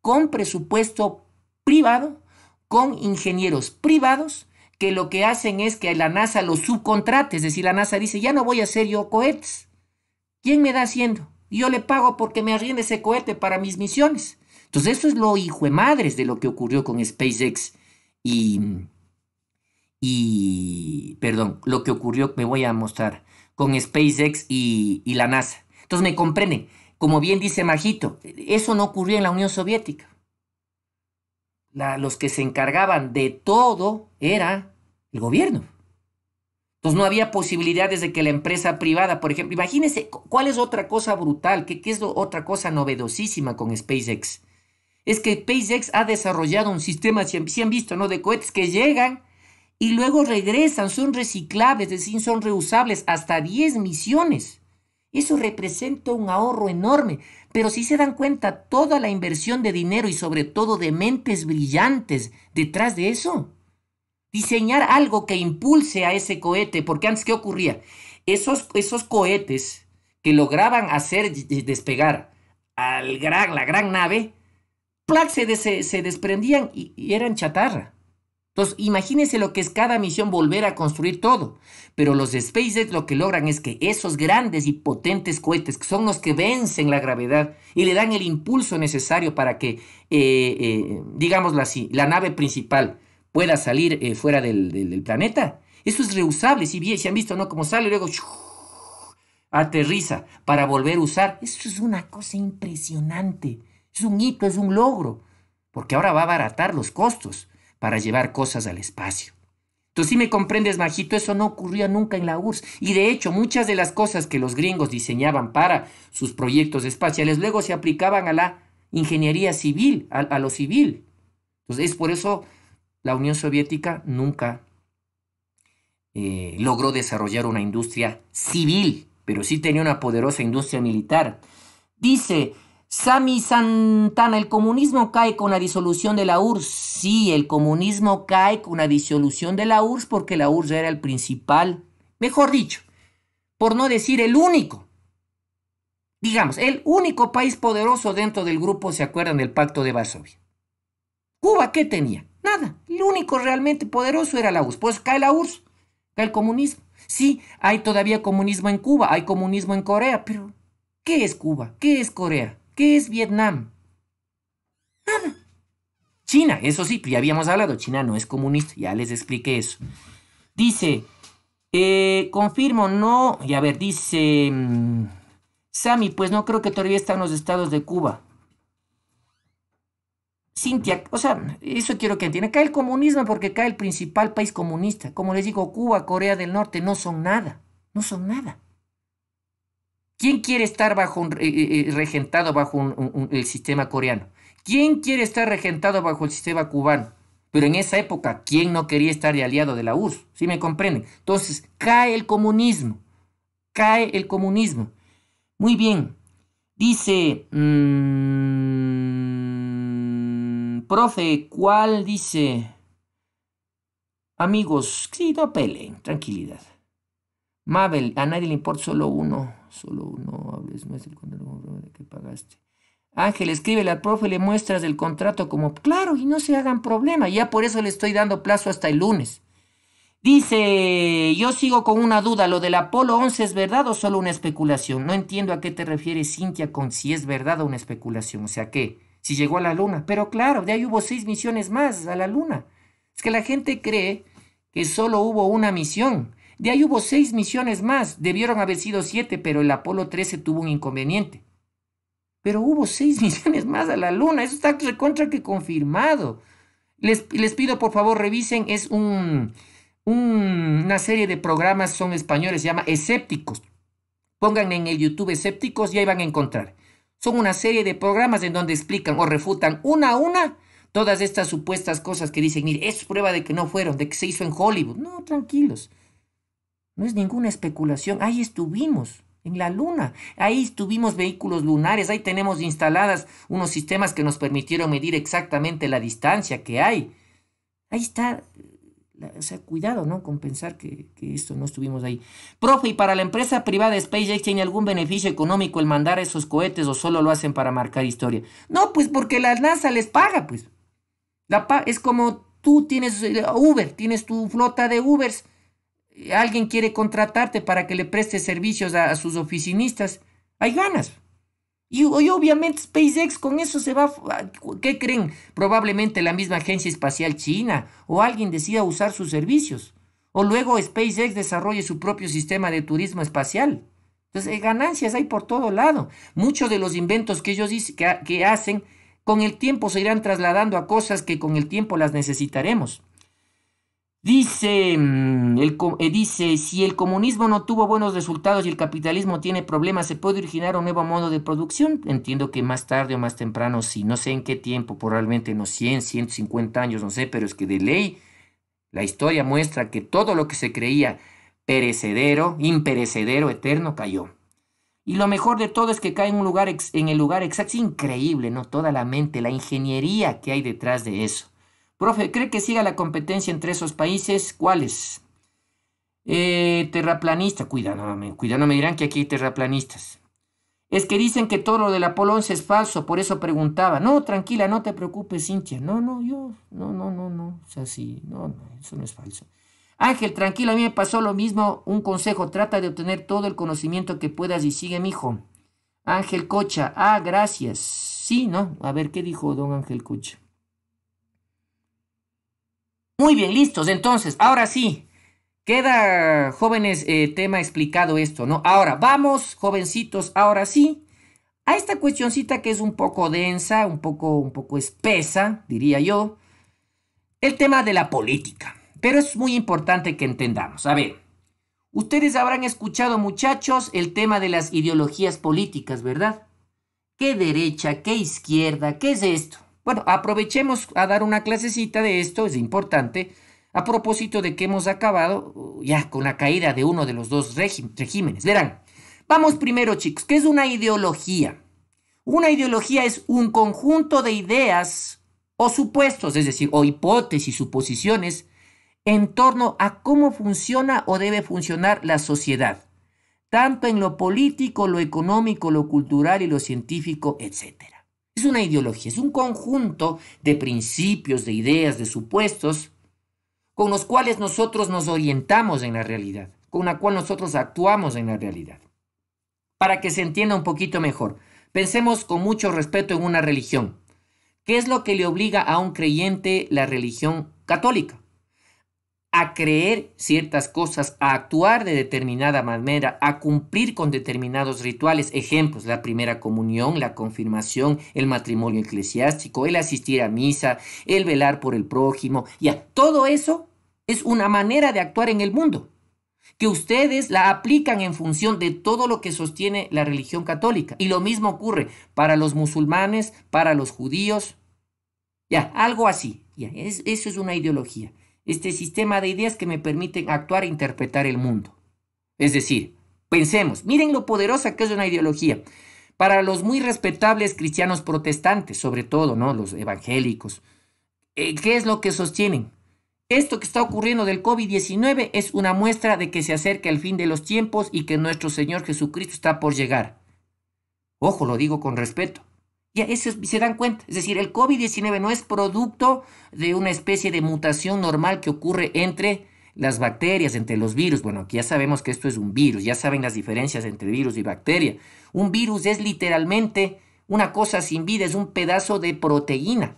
con presupuesto privado, con ingenieros privados, que lo que hacen es que la NASA los subcontrate. Es decir, la NASA dice, ya no voy a hacer yo cohetes. ¿Quién me da haciendo? Yo le pago porque me arriende ese cohete para mis misiones. Entonces, eso es lo hijo de madres de lo que ocurrió con SpaceX y, perdón, lo que ocurrió, me voy a mostrar, con SpaceX y, la NASA. Entonces me comprenden, como bien dice Majito, eso no ocurrió en la Unión Soviética. los que se encargaban de todo era el gobierno. Entonces no había posibilidades de que la empresa privada, por ejemplo, imagínense cuál es otra cosa brutal, qué, qué es otra cosa novedosísima con SpaceX es que SpaceX ha desarrollado un sistema, si han visto, ¿no? De cohetes que llegan y luego regresan, son reciclables, es decir, son reusables hasta 10 misiones. Eso representa un ahorro enorme, pero si se dan cuenta toda la inversión de dinero y sobre todo de mentes brillantes detrás de eso. Diseñar algo que impulse a ese cohete, porque antes ¿qué ocurría? Esos, esos cohetes que lograban hacer despegar al la gran nave, se, desprendían y, eran chatarra. Entonces, imagínense lo que es cada misión volver a construir todo. Pero los SpaceX lo que logran es que esos grandes y potentes cohetes, que son los que vencen la gravedad y le dan el impulso necesario para que, eh, eh, digámoslo así, la nave principal pueda salir eh, fuera del, planeta. Eso es reusable. Si, bien, han visto, ¿no? Como sale luego aterriza para volver a usar. Eso es una cosa impresionante. Es un hito, es un logro, porque ahora va a abaratar los costos para llevar cosas al espacio. Tú si me comprendes, Majito, eso no ocurría nunca en la URSS. Y de hecho, muchas de las cosas que los gringos diseñaban para sus proyectos espaciales luego se aplicaban a la ingeniería civil, a, lo civil. Entonces, es por eso la Unión Soviética nunca eh, logró desarrollar una industria civil, pero sí tenía una poderosa industria militar. Dice Sami Santana, el comunismo cae con la disolución de la URSS. Sí, el comunismo cae con la disolución de la URSS porque la URSS era el principal, mejor dicho, por no decir el único, digamos, el único país poderoso dentro del grupo, ¿se acuerdan del Pacto de Varsovia? Cuba, ¿qué tenía? Nada. El único realmente poderoso era la URSS. Pues cae la URSS, cae el comunismo. Sí, hay todavía comunismo en Cuba, hay comunismo en Corea, pero ¿qué es Cuba? ¿Qué es Corea? ¿Qué es Vietnam? China, eso sí, ya habíamos hablado, China no es comunista, ya les expliqué eso. Dice, eh, confirmo, no, y a ver, dice, mm, Sami, pues no creo que todavía están los estados de Cuba. Cintia, o sea, eso quiero que entiendan. Cae el comunismo porque cae el principal país comunista. Como les digo, Cuba, Corea del Norte no son nada. No son nada. ¿Quién quiere estar bajo eh, eh, eh, regentado bajo el sistema coreano? ¿Quién quiere estar regentado bajo el sistema cubano? Pero en esa época, ¿quién no quería estar de aliado de la URSS? ¿Sí me comprenden? Entonces, cae el comunismo. Cae el comunismo. Muy bien. Dice, mm, profe, ¿cuál dice? Amigos, sí, no peleen, tranquilidad. Mabel, a nadie le importa solo uno solo uno hables más el contrato que pagaste. Ángel, escribe al profe, le muestras el contrato como, claro, y no se hagan problema, ya por eso le estoy dando plazo hasta el lunes. Dice, yo sigo con una duda, ¿lo del Apolo 11 es verdad o solo una especulación? No entiendo a qué te refieres, Cintia, con si es verdad o una especulación, o sea, ¿qué? Si llegó a la Luna, pero claro, de ahí hubo seis misiones más a la Luna. Es que la gente cree que solo hubo una misión. De ahí hubo seis misiones más, debieron haber sido siete, pero el Apolo 13 tuvo un inconveniente. Pero hubo seis misiones más a la Luna, eso está contra que confirmado. Les, les pido por favor revisen, es un, una serie de programas, son españoles, se llama Escépticos. Pongan en el YouTube Escépticos y ahí van a encontrar. Son una serie de programas en donde explican o refutan una a una todas estas supuestas cosas que dicen, mire, es prueba de que no fueron, de que se hizo en Hollywood. No, tranquilos. No es ninguna especulación. Ahí estuvimos, en la Luna. Ahí estuvimos vehículos lunares, ahí tenemos instaladas unos sistemas que nos permitieron medir exactamente la distancia que hay. Ahí está, o sea, cuidado, ¿no? Con pensar que, esto no estuvimos ahí. Profe, ¿y para la empresa privada SpaceX tiene algún beneficio económico el mandar esos cohetes o solo lo hacen para marcar historia? No, pues porque la NASA les paga, pues. La pa es como tú tienes eh, Uber, tienes tu flota de Ubers alguien quiere contratarte para que le preste servicios a, sus oficinistas, hay ganas. Y, obviamente SpaceX con eso se va, ¿qué creen? Probablemente la misma agencia espacial china o alguien decida usar sus servicios. O luego SpaceX desarrolle su propio sistema de turismo espacial. Entonces, hay eh, ganancias hay por todo lado. Muchos de los inventos que ellos que hacen, con el tiempo se irán trasladando a cosas que con el tiempo las necesitaremos. Dice, mm, eh, dice, si el comunismo no tuvo buenos resultados y el capitalismo tiene problemas, ¿se puede originar un nuevo modo de producción? Entiendo que más tarde o más temprano, sí, no sé en qué tiempo, probablemente unos 100, 150 años, no sé, pero es que de ley la historia muestra que todo lo que se creía perecedero, imperecedero, eterno, cayó. Y lo mejor de todo es que cae en, un lugar en el lugar exacto, es increíble, ¿no? Toda la mente, la ingeniería que hay detrás de eso. Profe, ¿cree que siga la competencia entre esos países? ¿Cuáles? Eh, terraplanista, cuidado, cuidado, me dirán que aquí hay terraplanistas. Es que dicen que todo lo del Apolo 11 es falso, por eso preguntaba. No, tranquila, no te preocupes, Cintia. No, no, yo, no, no, no, no. O sea, sí, no, no, eso no es falso. Ángel, tranquila, a mí me pasó lo mismo. Un consejo, trata de obtener todo el conocimiento que puedas y sigue, mijo. Ángel Cocha, ah, gracias. Sí, ¿no? A ver, ¿qué dijo don Ángel Cocha? Muy bien, listos. Entonces, ahora sí. Queda, jóvenes, eh, tema explicado esto, ¿no? Ahora, vamos, jovencitos, ahora sí, a esta cuestioncita que es un poco densa, un poco, un poco espesa, diría yo, el tema de la política. Pero es muy importante que entendamos. A ver, ustedes habrán escuchado, muchachos, el tema de las ideologías políticas, ¿verdad? ¿Qué derecha? ¿Qué izquierda? ¿Qué es esto? Bueno, aprovechemos a dar una clasecita de esto, es importante, a propósito de que hemos acabado uh, ya con la caída de uno de los dos regímenes. Verán, vamos primero chicos, ¿qué es una ideología? Una ideología es un conjunto de ideas o supuestos, es decir, o hipótesis, suposiciones, en torno a cómo funciona o debe funcionar la sociedad, tanto en lo político, lo económico, lo cultural y lo científico, etcétera. Es una ideología, es un conjunto de principios, de ideas, de supuestos, con los cuales nosotros nos orientamos en la realidad, con la cual nosotros actuamos en la realidad. Para que se entienda un poquito mejor, pensemos con mucho respeto en una religión. ¿Qué es lo que le obliga a un creyente la religión católica? a creer ciertas cosas, a actuar de determinada manera, a cumplir con determinados rituales, ejemplos, la primera comunión, la confirmación, el matrimonio eclesiástico, el asistir a misa, el velar por el prójimo, ya, todo eso es una manera de actuar en el mundo, que ustedes la aplican en función de todo lo que sostiene la religión católica. Y lo mismo ocurre para los musulmanes, para los judíos, ya, algo así, ya, eso es una ideología este sistema de ideas que me permiten actuar e interpretar el mundo. Es decir, pensemos, miren lo poderosa que es una ideología. Para los muy respetables cristianos protestantes, sobre todo, ¿no? Los evangélicos, eh, ¿qué es lo que sostienen? Esto que está ocurriendo del COVID-19 es una muestra de que se acerca el fin de los tiempos y que nuestro Señor Jesucristo está por llegar. Ojo, lo digo con respeto. Ya se dan cuenta. Es decir, el COVID-19 no es producto de una especie de mutación normal que ocurre entre las bacterias, entre los virus. Bueno, aquí ya sabemos que esto es un virus, ya saben las diferencias entre virus y bacteria. Un virus es literalmente una cosa sin vida, es un pedazo de proteína.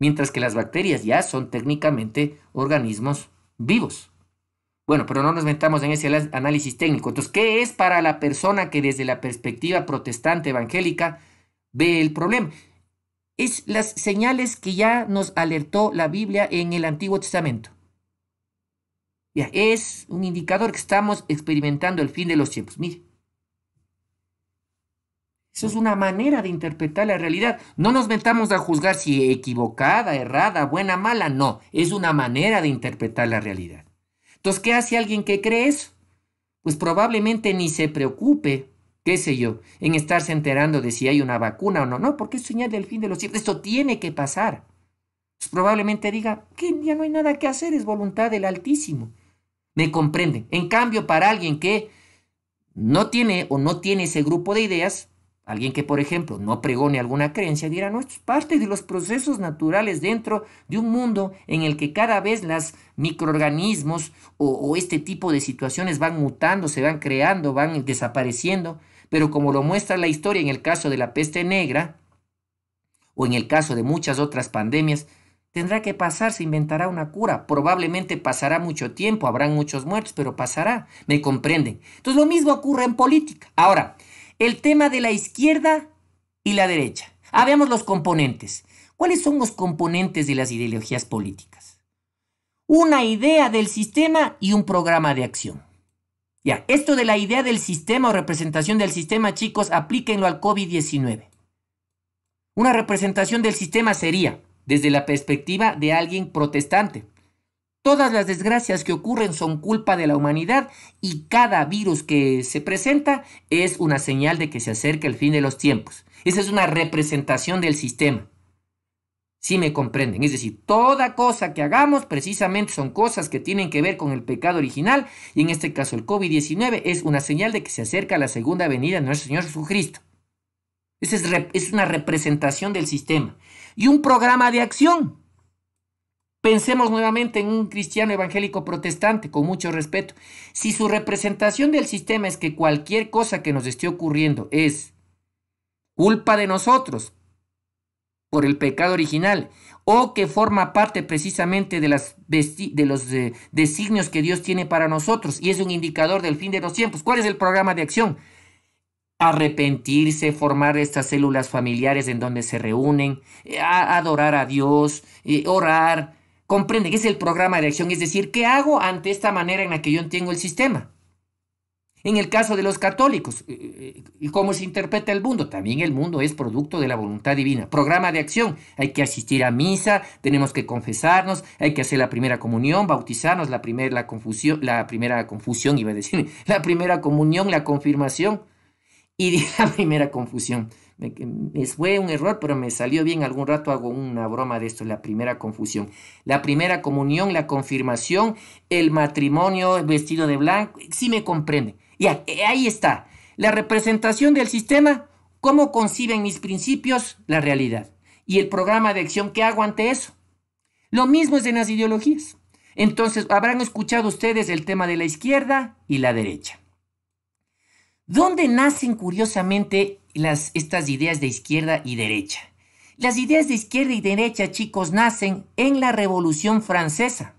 Mientras que las bacterias ya son técnicamente organismos vivos. Bueno, pero no nos metamos en ese análisis técnico. Entonces, ¿qué es para la persona que desde la perspectiva protestante evangélica Ve el problema. Es las señales que ya nos alertó la Biblia en el Antiguo Testamento. Ya, es un indicador que estamos experimentando el fin de los tiempos. Mire. Eso es una manera de interpretar la realidad. No nos metamos a juzgar si equivocada, errada, buena, mala. No, es una manera de interpretar la realidad. Entonces, ¿qué hace alguien que cree eso? Pues probablemente ni se preocupe qué sé yo, en estarse enterando de si hay una vacuna o no. No, porque es señal del fin de los tiempos. Esto tiene que pasar. Pues probablemente diga que ya no hay nada que hacer, es voluntad del Altísimo. Me comprenden. En cambio, para alguien que no tiene o no tiene ese grupo de ideas, alguien que, por ejemplo, no pregone alguna creencia, dirá, no, esto es parte de los procesos naturales dentro de un mundo en el que cada vez los microorganismos o este tipo de situaciones van mutando, se van creando, van desapareciendo pero como lo muestra la historia en el caso de la peste negra o en el caso de muchas otras pandemias, tendrá que pasar, se inventará una cura, probablemente pasará mucho tiempo, habrán muchos muertos, pero pasará, ¿me comprenden? Entonces lo mismo ocurre en política. Ahora, el tema de la izquierda y la derecha. Ah, veamos los componentes. ¿Cuáles son los componentes de las ideologías políticas? Una idea del sistema y un programa de acción. Ya, esto de la idea del sistema o representación del sistema, chicos, aplíquenlo al COVID-19. Una representación del sistema sería, desde la perspectiva de alguien protestante, todas las desgracias que ocurren son culpa de la humanidad y cada virus que se presenta es una señal de que se acerca el fin de los tiempos. Esa es una representación del sistema si me comprenden. Es decir, toda cosa que hagamos precisamente son cosas que tienen que ver con el pecado original y en este caso el COVID-19 es una señal de que se acerca a la segunda venida de nuestro Señor Jesucristo. Esa es, es una representación del sistema. Y un programa de acción. Pensemos nuevamente en un cristiano evangélico protestante, con mucho respeto. Si su representación del sistema es que cualquier cosa que nos esté ocurriendo es culpa de nosotros, por el pecado original o que forma parte precisamente de, las de los eh, designios que Dios tiene para nosotros y es un indicador del fin de los tiempos. ¿Cuál es el programa de acción? Arrepentirse, formar estas células familiares en donde se reúnen, eh, adorar a Dios, eh, orar. Comprende que es el programa de acción, es decir, ¿qué hago ante esta manera en la que yo entiendo el sistema? En el caso de los católicos, eh, eh, ¿y cómo se interpreta el mundo? También el mundo es producto de la voluntad divina. Programa de acción, hay que asistir a misa, tenemos que confesarnos, hay que hacer la primera comunión, bautizarnos, la, primera la, confusión, la primera confusión, iba a decir, la primera comunión, la confirmación y la primera confusión. fue un error, pero me salió bien. Algún rato hago una broma de esto, la primera confusión. La primera comunión, la confirmación, el matrimonio vestido de blanco, sí me comprende? Y eh, ahí está. La representación del sistema, cómo conciben mis principios la realidad y el programa de acción que hago ante eso. Lo mismo es en las ideologías. Entonces, habrán escuchado ustedes el tema de la izquierda y la derecha. ¿Dónde nacen curiosamente las, estas ideas de izquierda y derecha? Las ideas de izquierda y derecha, chicos, nacen en la Revolución Francesa.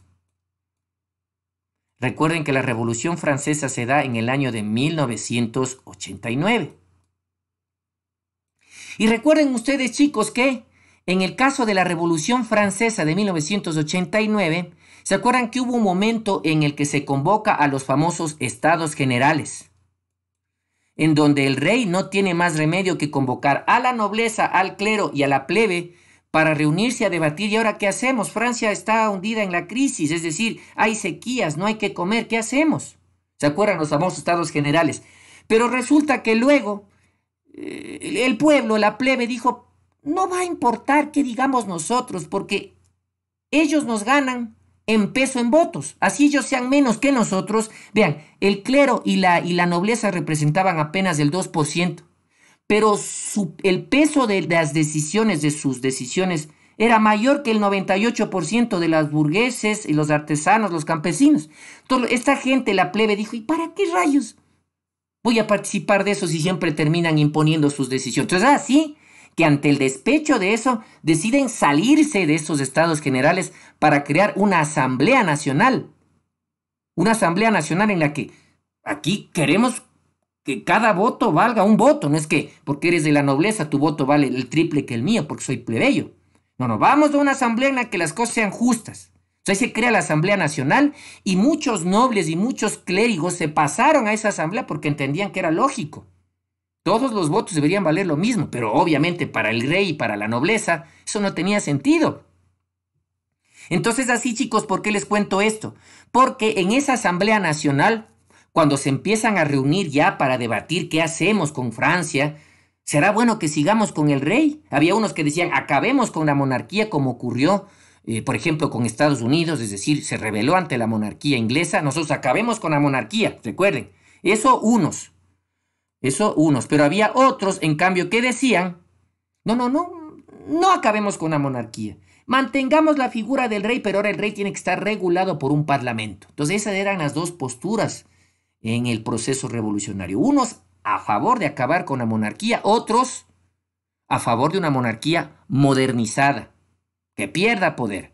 Recuerden que la Revolución Francesa se da en el año de 1989. Y recuerden ustedes, chicos, que en el caso de la Revolución Francesa de 1989, ¿se acuerdan que hubo un momento en el que se convoca a los famosos estados generales? En donde el rey no tiene más remedio que convocar a la nobleza, al clero y a la plebe para reunirse a debatir. ¿Y ahora qué hacemos? Francia está hundida en la crisis, es decir, hay sequías, no hay que comer, ¿qué hacemos? ¿Se acuerdan los famosos estados generales? Pero resulta que luego eh, el pueblo, la plebe, dijo, no va a importar qué digamos nosotros, porque ellos nos ganan en peso en votos, así ellos sean menos que nosotros. Vean, el clero y la, y la nobleza representaban apenas el 2% pero el peso de las decisiones, de sus decisiones, era mayor que el 98% de las burgueses y los artesanos, los campesinos. esta gente, la plebe, dijo, ¿y para qué rayos voy a participar de eso si siempre terminan imponiendo sus decisiones? Entonces, así que ante el despecho de eso, deciden salirse de esos estados generales para crear una asamblea nacional. Una asamblea nacional en la que aquí queremos que cada voto valga un voto, no es que porque eres de la nobleza tu voto vale el triple que el mío porque soy plebeyo. No, no, vamos a una asamblea en la que las cosas sean justas. Entonces se crea la Asamblea Nacional y muchos nobles y muchos clérigos se pasaron a esa asamblea porque entendían que era lógico. Todos los votos deberían valer lo mismo, pero obviamente para el rey y para la nobleza eso no tenía sentido. Entonces así chicos, ¿por qué les cuento esto? Porque en esa Asamblea Nacional cuando se empiezan a reunir ya para debatir qué hacemos con Francia, ¿será bueno que sigamos con el rey? Había unos que decían, acabemos con la monarquía como ocurrió, eh, por ejemplo, con Estados Unidos, es decir, se rebeló ante la monarquía inglesa, nosotros acabemos con la monarquía, recuerden, eso unos, eso unos, pero había otros, en cambio, que decían, no, no, no, no acabemos con la monarquía. Mantengamos la figura del rey, pero ahora el rey tiene que estar regulado por un parlamento. Entonces esas eran las dos posturas en el proceso revolucionario. Unos a favor de acabar con la monarquía, otros a favor de una monarquía modernizada, que pierda poder,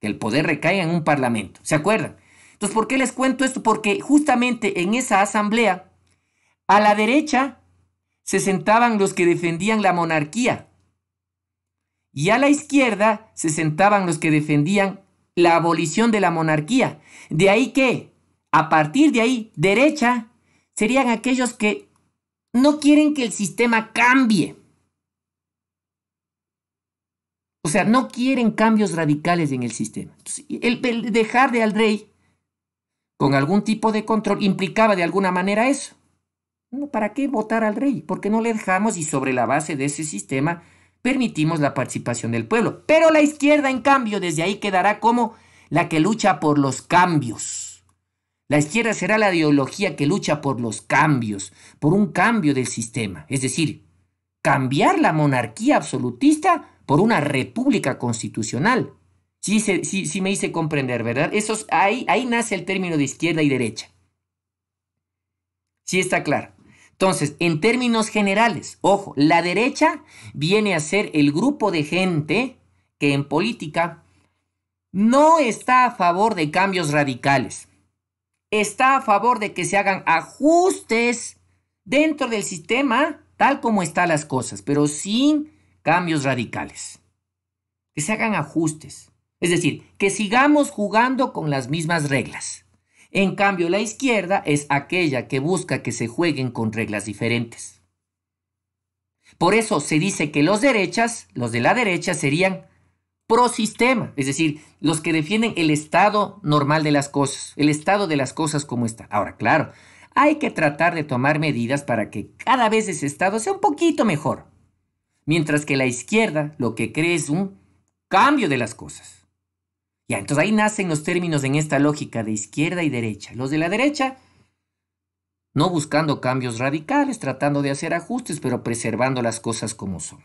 que el poder recaiga en un parlamento. ¿Se acuerdan? Entonces, ¿por qué les cuento esto? Porque justamente en esa asamblea, a la derecha se sentaban los que defendían la monarquía y a la izquierda se sentaban los que defendían la abolición de la monarquía. De ahí que a partir de ahí, derecha serían aquellos que no quieren que el sistema cambie. O sea, no quieren cambios radicales en el sistema. el, dejar de al rey con algún tipo de control implicaba de alguna manera eso. ¿Para qué votar al rey? Porque no le dejamos y sobre la base de ese sistema permitimos la participación del pueblo. Pero la izquierda, en cambio, desde ahí quedará como la que lucha por los cambios. La izquierda será la ideología que lucha por los cambios, por un cambio del sistema, es decir, cambiar la monarquía absolutista por una república constitucional. Sí, me hice comprender, ¿verdad? Eso ahí, ahí nace el término de izquierda y derecha. Sí está claro. Entonces, en términos generales, ojo, la derecha viene a ser el grupo de gente que en política no está a favor de cambios radicales está a favor de que se hagan ajustes dentro del sistema tal como están las cosas, pero sin cambios radicales. Que se hagan ajustes. Es decir, que sigamos jugando con las mismas reglas. En cambio, la izquierda es aquella que busca que se jueguen con reglas diferentes. Por eso se dice que los derechas, los de la derecha, serían pro sistema, es decir, los que defienden el estado normal de las cosas, el estado de las cosas como está. Ahora, claro, hay que tratar de tomar medidas para que cada vez ese estado sea un poquito mejor. Mientras que la izquierda lo que cree es un cambio de las cosas. Ya, entonces ahí nacen los términos en esta lógica de izquierda y derecha. Los de la derecha, no buscando cambios radicales, tratando de hacer ajustes, pero preservando las cosas como son.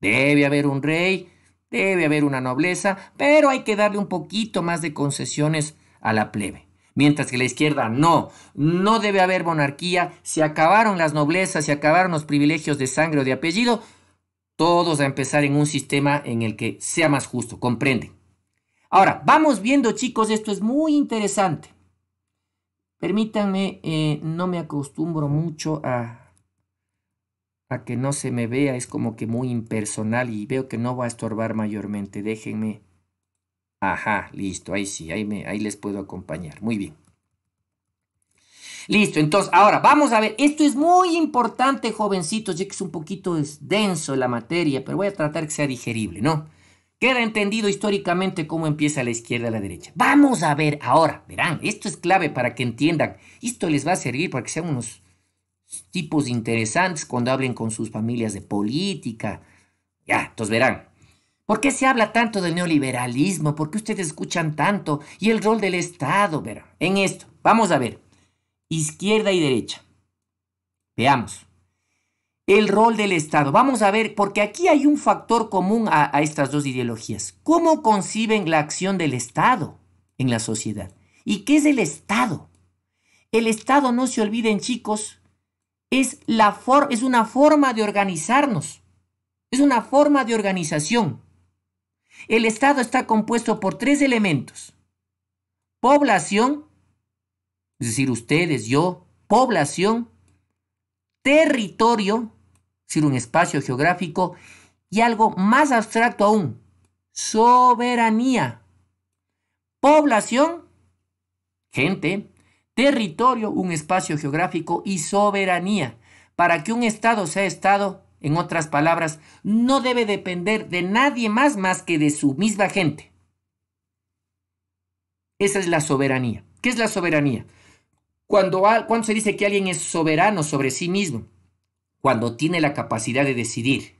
Debe haber un rey, Debe haber una nobleza, pero hay que darle un poquito más de concesiones a la plebe. Mientras que la izquierda no, no debe haber monarquía, se acabaron las noblezas, se acabaron los privilegios de sangre o de apellido, todos a empezar en un sistema en el que sea más justo, comprenden. Ahora, vamos viendo chicos, esto es muy interesante. Permítanme, eh, no me acostumbro mucho a, para que no se me vea es como que muy impersonal y veo que no va a estorbar mayormente. Déjenme. Ajá, listo, ahí sí, ahí, me, ahí les puedo acompañar. Muy bien. Listo, entonces ahora vamos a ver, esto es muy importante, jovencitos, ya que es un poquito denso la materia, pero voy a tratar que sea digerible, ¿no? Queda entendido históricamente cómo empieza la izquierda a la derecha. Vamos a ver ahora, verán, esto es clave para que entiendan. Esto les va a servir para que sean unos tipos interesantes cuando hablen con sus familias de política. Ya, entonces verán. ¿Por qué se habla tanto del neoliberalismo? ¿Por qué ustedes escuchan tanto? Y el rol del Estado, verán. En esto, vamos a ver. Izquierda y derecha. Veamos. El rol del Estado. Vamos a ver, porque aquí hay un factor común a, a estas dos ideologías. ¿Cómo conciben la acción del Estado en la sociedad? ¿Y qué es el Estado? El Estado, no se olviden chicos, es, la es una forma de organizarnos, es una forma de organización. El Estado está compuesto por tres elementos. Población, es decir, ustedes, yo, población, territorio, es decir, un espacio geográfico, y algo más abstracto aún, soberanía. Población, gente, territorio, un espacio geográfico y soberanía. Para que un Estado sea Estado, en otras palabras, no debe depender de nadie más más que de su misma gente. Esa es la soberanía. ¿Qué es la soberanía? Cuando, cuando se dice que alguien es soberano sobre sí mismo, cuando tiene la capacidad de decidir.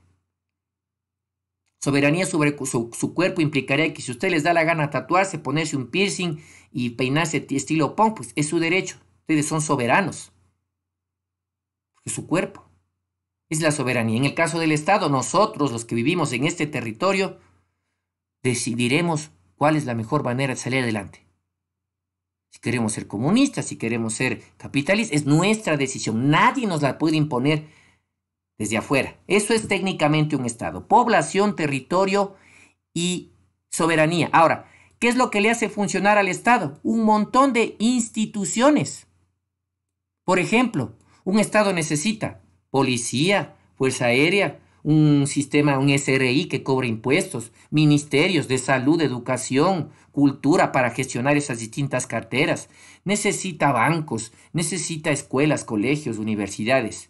Soberanía sobre su, su cuerpo implicaría que si usted les da la gana tatuarse, ponerse un piercing, y peinarse estilo punk, pues es su derecho. Ustedes son soberanos. Es su cuerpo. Es la soberanía. En el caso del Estado, nosotros, los que vivimos en este territorio, decidiremos cuál es la mejor manera de salir adelante. Si queremos ser comunistas, si queremos ser capitalistas, es nuestra decisión. Nadie nos la puede imponer desde afuera. Eso es técnicamente un Estado. Población, territorio y soberanía. Ahora, ¿Qué es lo que le hace funcionar al Estado? Un montón de instituciones. Por ejemplo, un Estado necesita policía, fuerza aérea, un sistema, un SRI que cobra impuestos, ministerios de salud, educación, cultura para gestionar esas distintas carteras. Necesita bancos, necesita escuelas, colegios, universidades.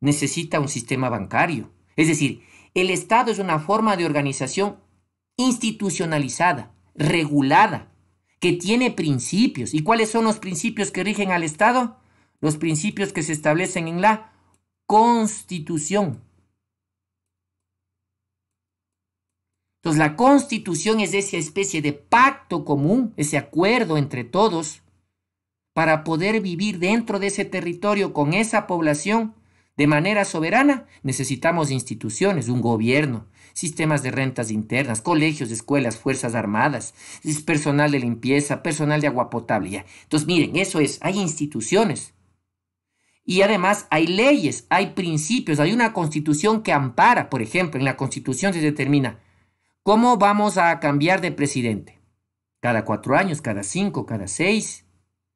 Necesita un sistema bancario. Es decir, el Estado es una forma de organización institucionalizada regulada, que tiene principios. ¿Y cuáles son los principios que rigen al Estado? Los principios que se establecen en la Constitución. Entonces la Constitución es esa especie de pacto común, ese acuerdo entre todos, para poder vivir dentro de ese territorio con esa población de manera soberana, necesitamos instituciones, un gobierno, sistemas de rentas internas, colegios, escuelas, fuerzas armadas, personal de limpieza, personal de agua potable. Ya. Entonces, miren, eso es, hay instituciones. Y además hay leyes, hay principios, hay una constitución que ampara, por ejemplo, en la constitución se determina cómo vamos a cambiar de presidente. Cada cuatro años, cada cinco, cada seis.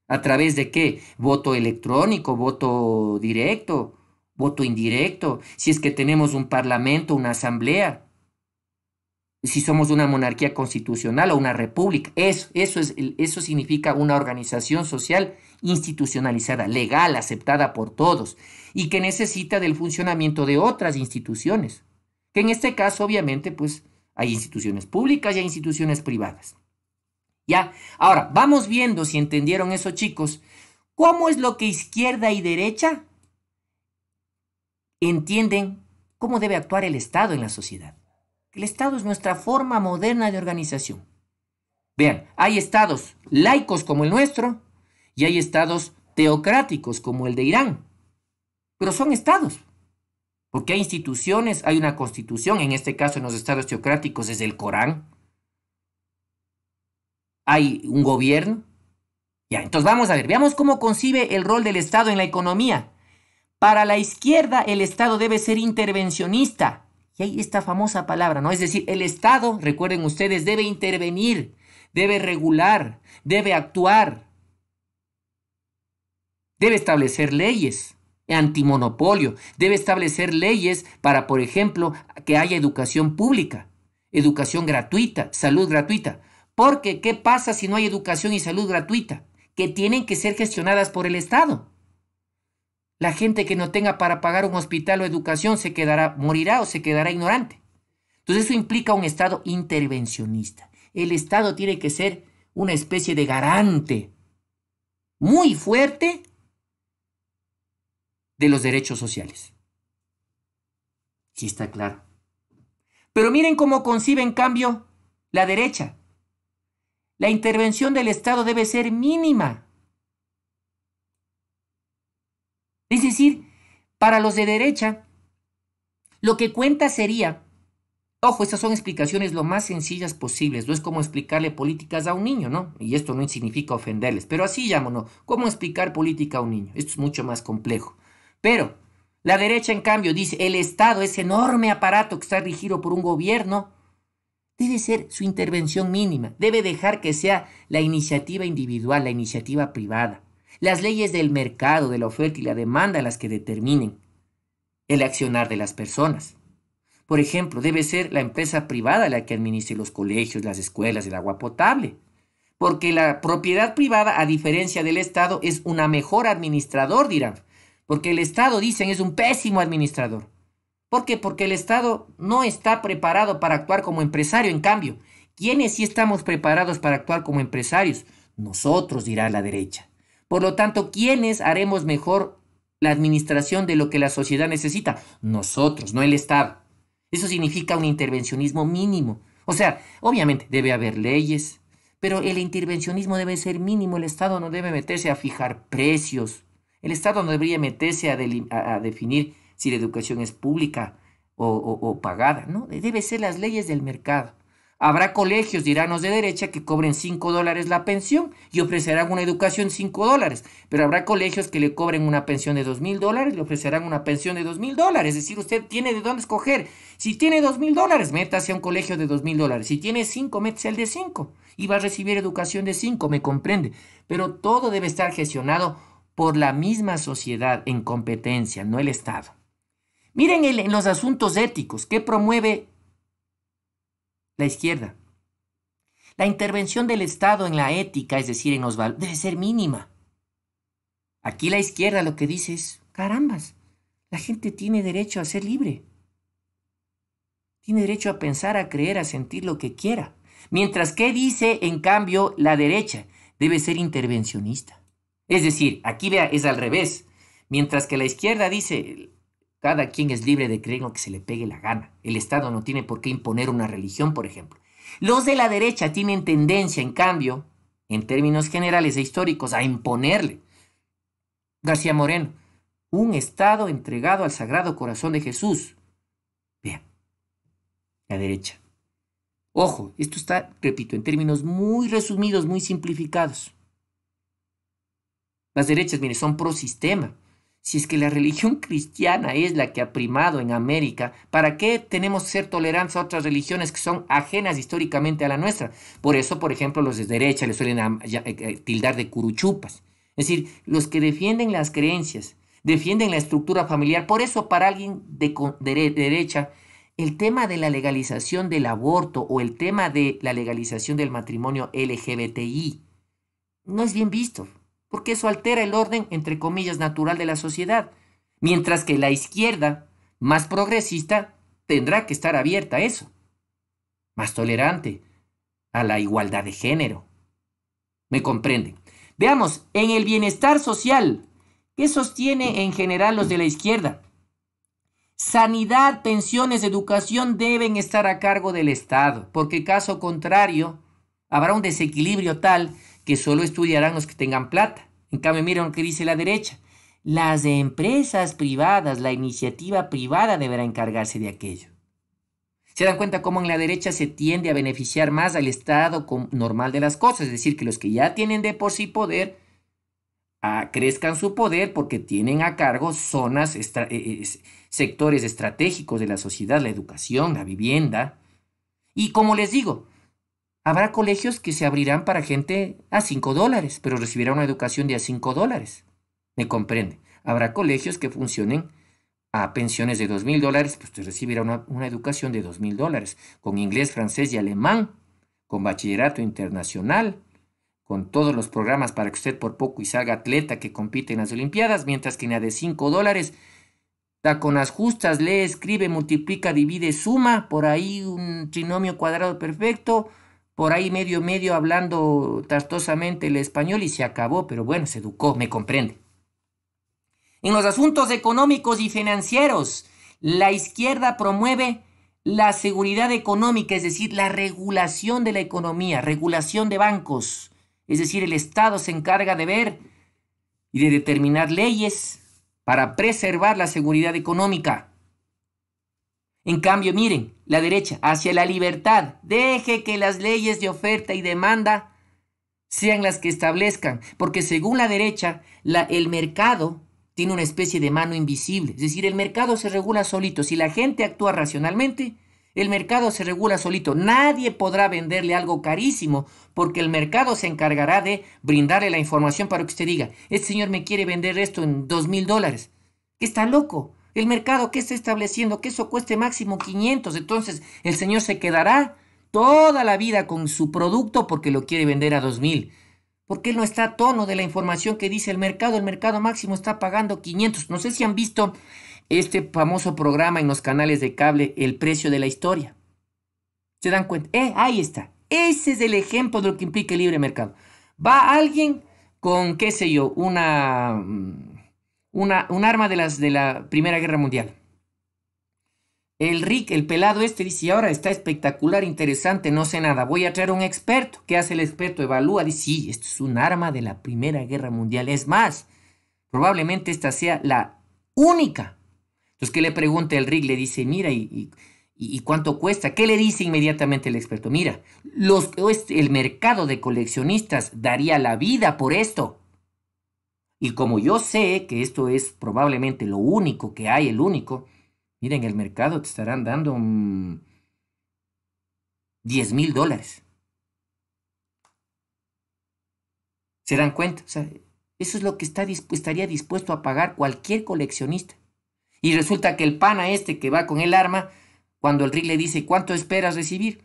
¿A través de qué? Voto electrónico, voto directo, voto indirecto. Si es que tenemos un parlamento, una asamblea si somos una monarquía constitucional o una república. Eso, eso, es, eso significa una organización social institucionalizada, legal, aceptada por todos, y que necesita del funcionamiento de otras instituciones, que en este caso obviamente pues hay instituciones públicas y hay instituciones privadas. ¿Ya? Ahora, vamos viendo si entendieron eso chicos, cómo es lo que izquierda y derecha entienden cómo debe actuar el Estado en la sociedad. El Estado es nuestra forma moderna de organización. Vean, hay estados laicos como el nuestro y hay estados teocráticos como el de Irán. Pero son estados. Porque hay instituciones, hay una constitución, en este caso en los estados teocráticos es el Corán. Hay un gobierno. Ya, entonces vamos a ver, veamos cómo concibe el rol del Estado en la economía. Para la izquierda, el Estado debe ser intervencionista, y hay esta famosa palabra, ¿no? Es decir, el Estado, recuerden ustedes, debe intervenir, debe regular, debe actuar, debe establecer leyes antimonopolio, debe establecer leyes para, por ejemplo, que haya educación pública, educación gratuita, salud gratuita. Porque, ¿qué pasa si no hay educación y salud gratuita? Que tienen que ser gestionadas por el Estado. La gente que no tenga para pagar un hospital o educación se quedará, morirá o se quedará ignorante. Entonces eso implica un Estado intervencionista. El Estado tiene que ser una especie de garante muy fuerte de los derechos sociales. Sí está claro. Pero miren cómo concibe en cambio la derecha. La intervención del Estado debe ser mínima. Es decir, para los de derecha, lo que cuenta sería, ojo, estas son explicaciones lo más sencillas posibles, no es como explicarle políticas a un niño, ¿no? Y esto no significa ofenderles, pero así llámonos, ¿cómo explicar política a un niño? Esto es mucho más complejo. Pero la derecha, en cambio, dice, el Estado, ese enorme aparato que está rigido por un gobierno, debe ser su intervención mínima, debe dejar que sea la iniciativa individual, la iniciativa privada las leyes del mercado, de la oferta y la demanda las que determinen el accionar de las personas. Por ejemplo, debe ser la empresa privada la que administre los colegios, las escuelas, el agua potable, porque la propiedad privada, a diferencia del Estado, es una mejor administrador, dirán, porque el Estado, dicen, es un pésimo administrador. ¿Por qué? Porque el Estado no está preparado para actuar como empresario, en cambio, ¿quiénes sí estamos preparados para actuar como empresarios? Nosotros, dirá la derecha. Por lo tanto, ¿quiénes haremos mejor la administración de lo que la sociedad necesita? Nosotros, no el Estado. Eso significa un intervencionismo mínimo. O sea, obviamente debe haber leyes, pero el intervencionismo debe ser mínimo. El Estado no debe meterse a fijar precios. El Estado no debería meterse a, definir si la educación es pública o, o pagada. No, debe ser las leyes del mercado. Habrá colegios de de derecha que cobren 5 dólares la pensión y ofrecerán una educación 5 dólares, pero habrá colegios que le cobren una pensión de 2 mil dólares y le ofrecerán una pensión de 2 mil dólares. Es decir, usted tiene de dónde escoger. Si tiene 2 mil dólares, métase a un colegio de 2 mil dólares. Si tiene 5, métase al de 5 y va a recibir educación de 5, me comprende. Pero todo debe estar gestionado por la misma sociedad en competencia, no el Estado. Miren en los asuntos éticos, ¿qué promueve la izquierda. La intervención del Estado en la ética, es decir, en Osvaldo, debe ser mínima. Aquí la izquierda lo que dice es, carambas, la gente tiene derecho a ser libre. Tiene derecho a pensar, a creer, a sentir lo que quiera. Mientras que dice, en cambio, la derecha debe ser intervencionista. Es decir, aquí vea, es al revés. Mientras que la izquierda dice, cada quien es libre de creer lo que se le pegue la gana. El Estado no tiene por qué imponer una religión, por ejemplo. Los de la derecha tienen tendencia, en cambio, en términos generales e históricos, a imponerle. García Moreno, un Estado entregado al Sagrado Corazón de Jesús. Vean, la derecha. Ojo, esto está, repito, en términos muy resumidos, muy simplificados. Las derechas, mire, son pro sistema. Si es que la religión cristiana es la que ha primado en América, ¿para qué tenemos ser tolerancia a otras religiones que son ajenas históricamente a la nuestra? Por eso, por ejemplo, los de derecha le suelen eh, eh, tildar de curuchupas. Es decir, los que defienden las creencias, defienden la estructura familiar. Por eso, para alguien de derecha, el tema de la legalización del aborto o el tema de la legalización del matrimonio LGBTI no es bien visto porque eso altera el orden, entre comillas, natural de la sociedad, mientras que la izquierda, más progresista, tendrá que estar abierta a eso, más tolerante a la igualdad de género. ¿Me comprenden? Veamos, en el bienestar social, ¿qué sostiene en general los de la izquierda? Sanidad, pensiones, educación deben estar a cargo del Estado, porque caso contrario, habrá un desequilibrio tal que solo estudiarán los que tengan plata. En cambio, miren lo que dice la derecha. Las empresas privadas, la iniciativa privada deberá encargarse de aquello. Se dan cuenta cómo en la derecha se tiende a beneficiar más al estado normal de las cosas, es decir, que los que ya tienen de por sí poder ah, crezcan su poder porque tienen a cargo zonas, e-, e-, sectores estratégicos de la sociedad, la educación, la vivienda. Y como les digo, Habrá colegios que se abrirán para gente a 5 dólares, pero recibirá una educación de a 5 dólares. ¿Me comprende? Habrá colegios que funcionen a pensiones de dos mil dólares, pues usted recibirá una, educación de dos mil dólares, con inglés, francés y alemán, con bachillerato internacional, con todos los programas para que usted por poco y salga atleta que compite en las Olimpiadas, mientras que en la de 5 dólares Da con las justas, lee, escribe, multiplica, divide, suma, por ahí un trinomio cuadrado perfecto, por ahí medio medio hablando tartosamente el español y se acabó, pero bueno, se educó, me comprende. En los asuntos económicos y financieros, la izquierda promueve la seguridad económica, es decir, la regulación de la economía, regulación de bancos, es decir, el Estado se encarga de ver y de determinar leyes para preservar la seguridad económica. En cambio, miren, la derecha, hacia la libertad, deje que las leyes de oferta y demanda sean las que establezcan, porque según la derecha, el mercado tiene una especie de mano invisible, es decir, el mercado se regula solito, si la gente actúa racionalmente, el mercado se regula solito. Nadie podrá venderle algo carísimo porque el mercado se encargará de brindarle la información para que usted diga, este señor me quiere vender esto en dos mil dólares. Está loco. El mercado que está estableciendo que eso cueste máximo 500, entonces el señor se quedará toda la vida con su producto porque lo quiere vender a 2000. Porque él no está a tono de la información que dice el mercado. El mercado máximo está pagando 500. No sé si han visto este famoso programa en los canales de cable, El precio de la historia. ¿Se dan cuenta? Eh, ahí está. Ese es el ejemplo de lo que implica el libre mercado. Va alguien con, qué sé yo, una mm, una, un arma de, las, de la Primera Guerra Mundial. El Rick, el pelado este, dice, ahora está espectacular, interesante, no sé nada. Voy a traer un experto. ¿Qué hace el experto? Evalúa, dice, sí, esto es un arma de la Primera Guerra Mundial. Es más, probablemente esta sea la única. Entonces, ¿qué le pregunta el Rick? Le dice, mira, y, y cuánto cuesta? ¿Qué le dice inmediatamente el experto? Mira, los, este, el mercado de coleccionistas daría la vida por esto. Y como yo sé que esto es probablemente lo único que hay, el único, miren, el mercado te estarán dando 10 mil dólares. ¿Se dan cuenta? eso es lo que está estaría dispuesto a pagar cualquier coleccionista. Y resulta que el pana este que va con el arma, cuando el Rick le dice, ¿cuánto esperas recibir?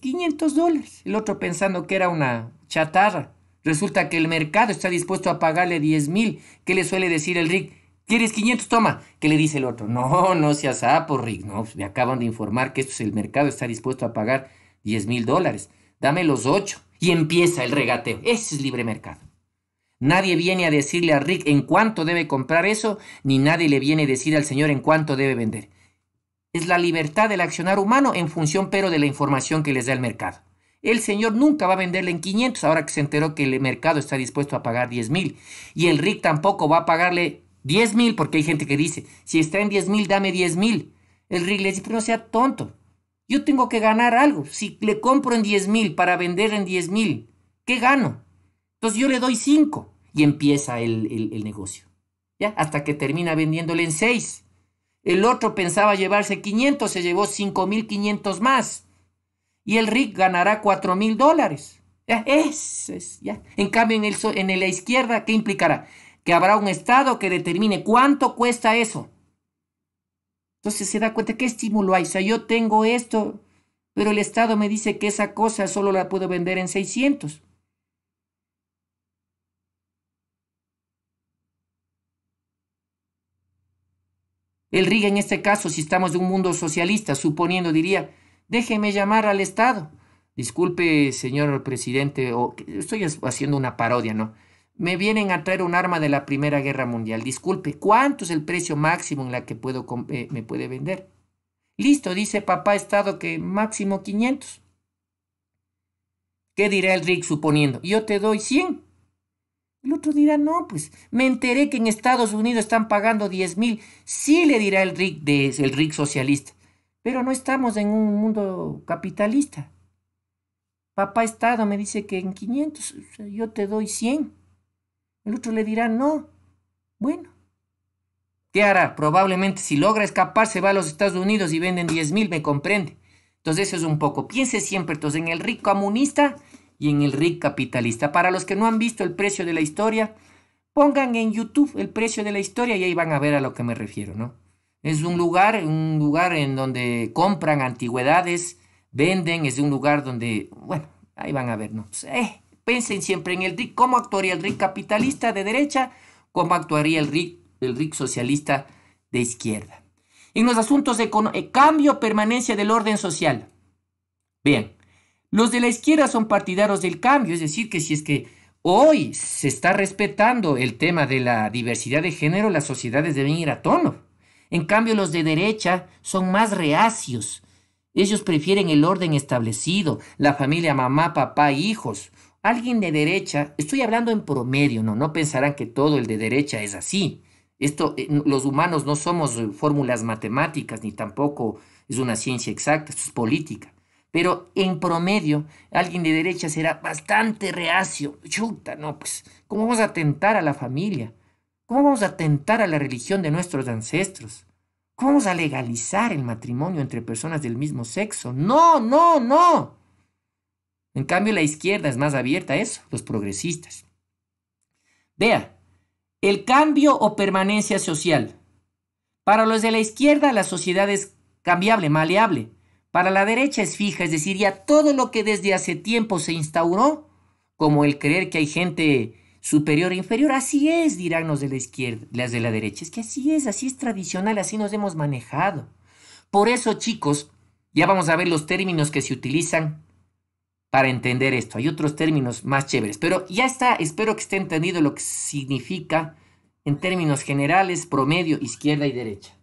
500 mm, dólares. El otro pensando que era una chatarra. Resulta que el mercado está dispuesto a pagarle 10 mil. ¿Qué le suele decir el Rick? ¿Quieres 500? Toma. ¿Qué le dice el otro? No, no seas sapo, Rick. No, pues, me acaban de informar que esto es el mercado, está dispuesto a pagar 10 mil dólares. Dame los 8. Y empieza el regateo. Ese es libre mercado. Nadie viene a decirle a Rick en cuánto debe comprar eso, ni nadie le viene a decir al señor en cuánto debe vender. Es la libertad del accionar humano en función pero de la información que les da el mercado. El señor nunca va a venderle en 500 ahora que se enteró que el mercado está dispuesto a pagar 10 mil. Y el RIC tampoco va a pagarle 10 mil porque hay gente que dice, si está en 10 mil, dame 10 mil. El RIC le dice, pero pues no sea tonto. Yo tengo que ganar algo. Si le compro en 10 mil para vender en 10 mil, ¿qué gano? Entonces yo le doy 5 y empieza el, negocio. ¿ya? Hasta que termina vendiéndole en 6. El otro pensaba llevarse 500, se llevó 5.500 más y el RIC ganará 4 mil dólares. En cambio, en, la izquierda, ¿qué implicará? Que habrá un Estado que determine cuánto cuesta eso. Entonces se da cuenta qué estímulo hay. O sea, yo tengo esto, pero el Estado me dice que esa cosa solo la puedo vender en 600. El RIC en este caso, si estamos en un mundo socialista, suponiendo, diría, Déjeme llamar al Estado. Disculpe, señor presidente, o estoy haciendo una parodia, ¿no? Me vienen a traer un arma de la Primera Guerra Mundial. Disculpe, ¿cuánto es el precio máximo en la que puedo, eh, me puede vender? Listo, dice papá Estado que máximo 500. ¿Qué dirá el Rick suponiendo? Yo te doy 100. El otro dirá, no, pues me enteré que en Estados Unidos están pagando 10 mil. Sí le dirá el RIC de, el Rick socialista. Pero no estamos en un mundo capitalista. Papá Estado me dice que en 500 yo te doy 100. El otro le dirá, no. Bueno. ¿Qué hará? Probablemente si logra escapar se va a los Estados Unidos y venden 10 mil, me comprende. Entonces eso es un poco. Piense siempre entonces en el rico comunista y en el rico capitalista. Para los que no han visto el precio de la historia, pongan en YouTube el precio de la historia y ahí van a ver a lo que me refiero, ¿no? Es un lugar, un lugar en donde compran antigüedades, venden, es un lugar donde, bueno, ahí van a ver, ¿no? Pues, eh, piensen siempre en el RIC, cómo actuaría el RIC capitalista de derecha, cómo actuaría el RIC, el RIC socialista de izquierda. En los asuntos de eh, cambio, permanencia del orden social. Bien, los de la izquierda son partidarios del cambio, es decir, que si es que hoy se está respetando el tema de la diversidad de género, las sociedades deben ir a tono. En cambio, los de derecha son más reacios. Ellos prefieren el orden establecido, la familia mamá, papá, hijos. Alguien de derecha, estoy hablando en promedio, no, no pensarán que todo el de derecha es así. Esto, eh, los humanos no somos eh, fórmulas matemáticas, ni tampoco es una ciencia exacta, es política. Pero en promedio, alguien de derecha será bastante reacio. Chuta, no, pues, ¿cómo vamos a atentar a la familia? ¿Cómo vamos a atentar a la religión de nuestros ancestros? ¿Cómo vamos a legalizar el matrimonio entre personas del mismo sexo? No, no, no. En cambio, la izquierda es más abierta a eso, los progresistas. Vea, el cambio o permanencia social. Para los de la izquierda, la sociedad es cambiable, maleable. Para la derecha es fija, es decir, ya todo lo que desde hace tiempo se instauró, como el creer que hay gente superior e inferior. Así es, dirán los de la izquierda, las de la derecha. Es que así es, así es tradicional, así nos hemos manejado. Por eso, chicos, ya vamos a ver los términos que se utilizan para entender esto. Hay otros términos más chéveres, pero ya está, espero que esté entendido lo que significa en términos generales, promedio, izquierda y derecha.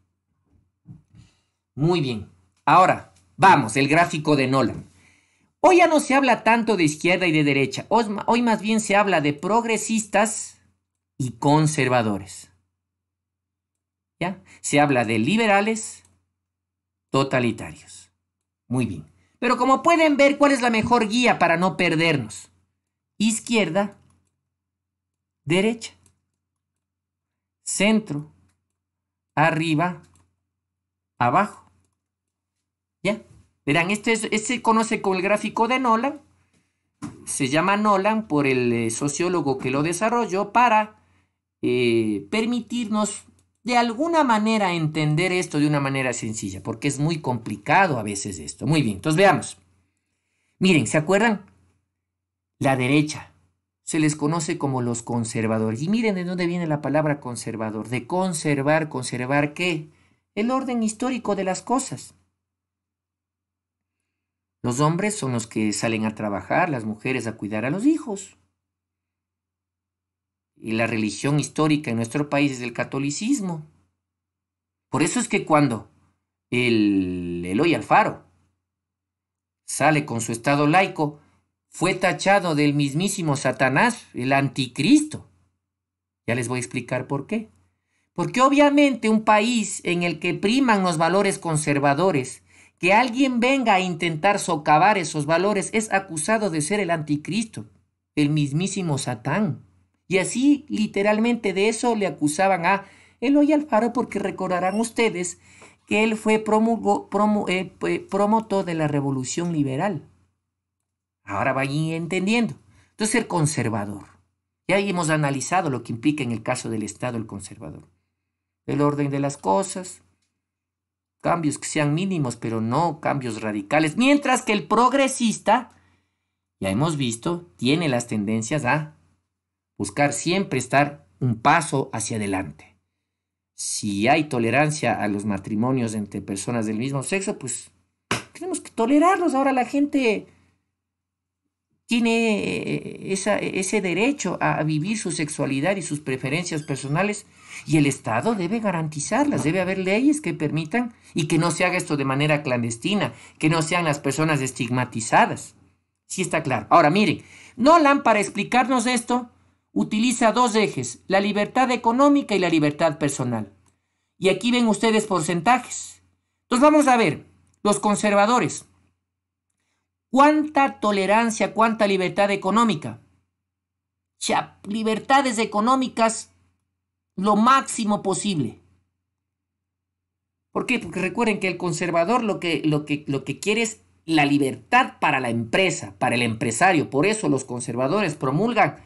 Muy bien. Ahora, vamos, el gráfico de Nolan. Hoy ya no se habla tanto de izquierda y de derecha, hoy más bien se habla de progresistas y conservadores. ¿Ya? Se habla de liberales totalitarios. Muy bien. Pero como pueden ver, ¿cuál es la mejor guía para no perdernos? Izquierda, derecha, centro, arriba, abajo. Verán, este, este, se conoce como el gráfico de Nolan. Se llama Nolan por el eh, sociólogo que lo desarrolló para eh, permitirnos de alguna manera entender esto de una manera sencilla, porque es muy complicado a veces esto. Muy bien, entonces veamos. Miren, ¿se acuerdan? La derecha se les conoce como los conservadores. Y miren de dónde viene la palabra conservador, de conservar, conservar qué? El orden histórico de las cosas. Los hombres son los que salen a trabajar, las mujeres a cuidar a los hijos. Y la religión histórica en nuestro país es el catolicismo. Por eso es que cuando el Eloy Alfaro sale con su estado laico, fue tachado del mismísimo Satanás, el anticristo. Ya les voy a explicar por qué. Porque obviamente un país en el que priman los valores conservadores, que alguien venga a intentar socavar esos valores es acusado de ser el anticristo, el mismísimo Satán. Y así, literalmente de eso le acusaban a Eloy Alfaro porque recordarán ustedes que él fue eh, promotor de la revolución liberal. Ahora vayan entendiendo. Entonces, el conservador. Ya hemos analizado lo que implica en el caso del Estado el conservador. El orden de las cosas, cambios que sean mínimos, pero no cambios radicales. Mientras que el progresista, ya hemos visto, tiene las tendencias a buscar siempre estar un paso hacia adelante. Si hay tolerancia a los matrimonios entre personas del mismo sexo, pues tenemos que tolerarlos. Ahora la gente tiene eh, ese derecho a vivir su sexualidad y sus preferencias personales y el Estado debe garantizarlas, debe haber leyes que permitan y que no se haga esto de manera clandestina, que no sean las personas estigmatizadas. Sí está claro. Ahora miren, Nolan para explicarnos esto utiliza dos ejes, la libertad económica y la libertad personal. Y aquí ven ustedes porcentajes. Entonces vamos a ver, los conservadores, ¿cuánta tolerancia, cuánta libertad económica? libertades económicas lo máximo posible. ¿Por qué? Porque recuerden que el conservador lo que, lo que, lo que quiere es la libertad para la empresa, para el empresario. Por eso los conservadores promulgan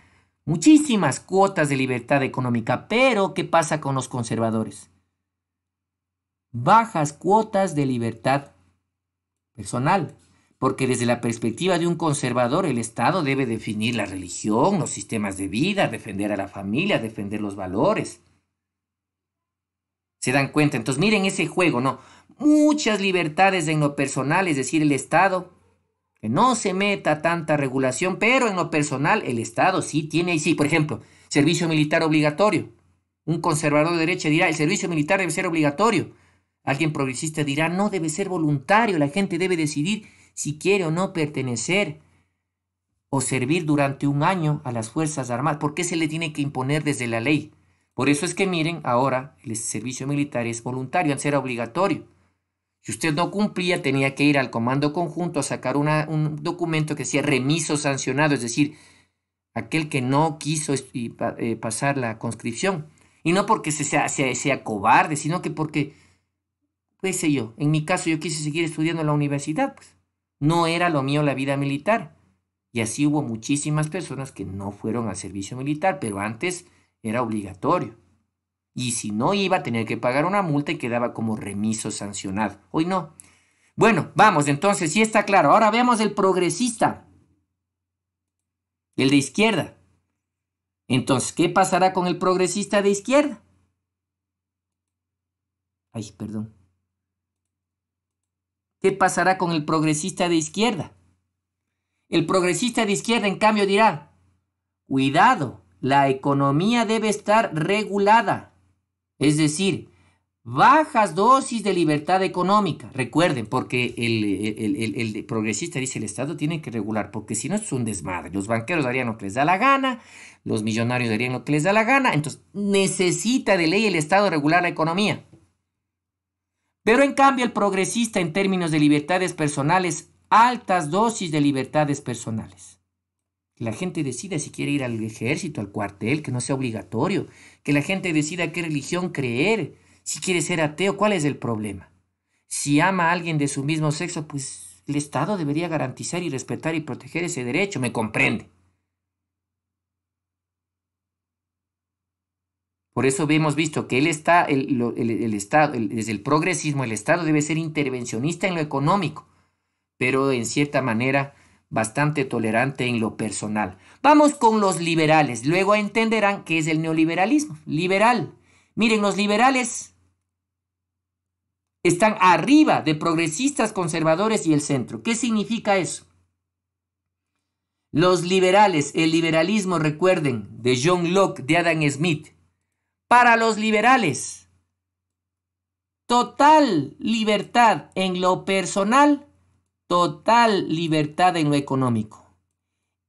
muchísimas cuotas de libertad económica. Pero, ¿qué pasa con los conservadores? Bajas cuotas de libertad personal porque desde la perspectiva de un conservador el Estado debe definir la religión, los sistemas de vida, defender a la familia, defender los valores. ¿Se dan cuenta? Entonces miren ese juego, ¿no? Muchas libertades en lo personal, es decir, el Estado, que no se meta tanta regulación, pero en lo personal el Estado sí tiene, y sí, por ejemplo, servicio militar obligatorio. Un conservador de derecha dirá, el servicio militar debe ser obligatorio. Alguien progresista dirá, no debe ser voluntario, la gente debe decidir si quiere o no pertenecer o servir durante un año a las Fuerzas Armadas. ¿Por qué se le tiene que imponer desde la ley? Por eso es que miren, ahora el servicio militar es voluntario, antes era obligatorio. Si usted no cumplía, tenía que ir al comando conjunto a sacar un documento que decía remiso sancionado, es decir, aquel que no quiso eh, pasar la conscripción. Y no porque se sea, sea, cobarde, sino que porque, qué sé yo, en mi caso yo quise seguir estudiando en la universidad, pues no era lo mío la vida militar. Y así hubo muchísimas personas que no fueron al servicio militar, pero antes era obligatorio. Y si no iba a tener que pagar una multa y quedaba como remiso sancionado. Hoy no. Bueno, vamos, entonces sí está claro. Ahora veamos el progresista. El de izquierda. Entonces, ¿qué pasará con el progresista de izquierda? Ay, perdón. ¿Qué pasará con el progresista de izquierda? El progresista de izquierda, en cambio, dirá, cuidado, la economía debe estar regulada. Es decir, bajas dosis de libertad económica. Recuerden, porque el, progresista dice el Estado tiene que regular, porque si no es un desmadre. Los banqueros harían lo que les da la gana, los millonarios harían lo que les da la gana. Entonces, necesita de ley el Estado regular la economía. Pero en cambio el progresista en términos de libertades personales, altas dosis de libertades personales. la gente decida si quiere ir al ejército, al cuartel, que no sea obligatorio. Que la gente decida qué religión creer, si quiere ser ateo, ¿cuál es el problema? Si ama a alguien de su mismo sexo, pues el Estado debería garantizar y respetar y proteger ese derecho, me comprende. Por eso hemos visto que él está, el, Estado, desde el progresismo, el Estado debe ser intervencionista en lo económico, pero en cierta manera bastante tolerante en lo personal. Vamos con los liberales, luego entenderán qué es el neoliberalismo. Liberal. Miren, los liberales están arriba de progresistas, conservadores y el centro. ¿Qué significa eso? Los liberales, el liberalismo, recuerden, de John Locke, de Adam Smith, para los liberales. Total libertad en lo personal, total libertad en lo económico.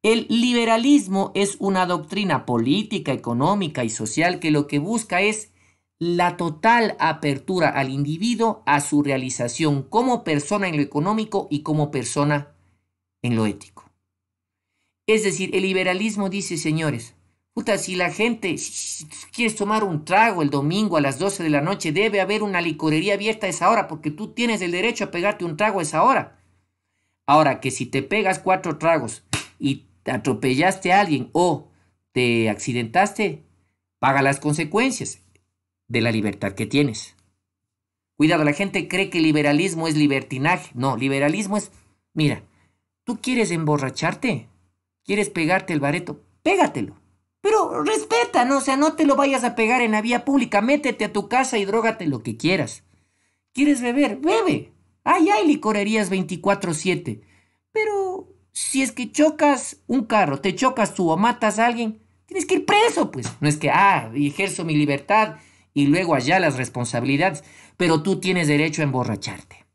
El liberalismo es una doctrina política, económica y social que lo que busca es la total apertura al individuo a su realización como persona en lo económico y como persona en lo ético. Es decir, el liberalismo dice, señores, Puta, si la gente quiere quieres tomar un trago el domingo a las 12 de la noche, debe haber una licorería abierta a esa hora porque tú tienes el derecho a pegarte un trago a esa hora. Ahora, que si te pegas cuatro tragos y te atropellaste a alguien o te accidentaste, paga las consecuencias de la libertad que tienes. Cuidado, la gente cree que liberalismo es libertinaje. No, liberalismo es, mira, tú quieres emborracharte, quieres pegarte el bareto, pégatelo. Pero respeta, ¿no? O sea, no te lo vayas a pegar en la vía pública. Métete a tu casa y drógate lo que quieras. ¿Quieres beber? Bebe. ¡Ay, hay licorerías 24-7. Pero si es que chocas un carro, te chocas tú o matas a alguien, tienes que ir preso, pues. No es que, ah, ejerzo mi libertad y luego allá las responsabilidades. Pero tú tienes derecho a emborracharte.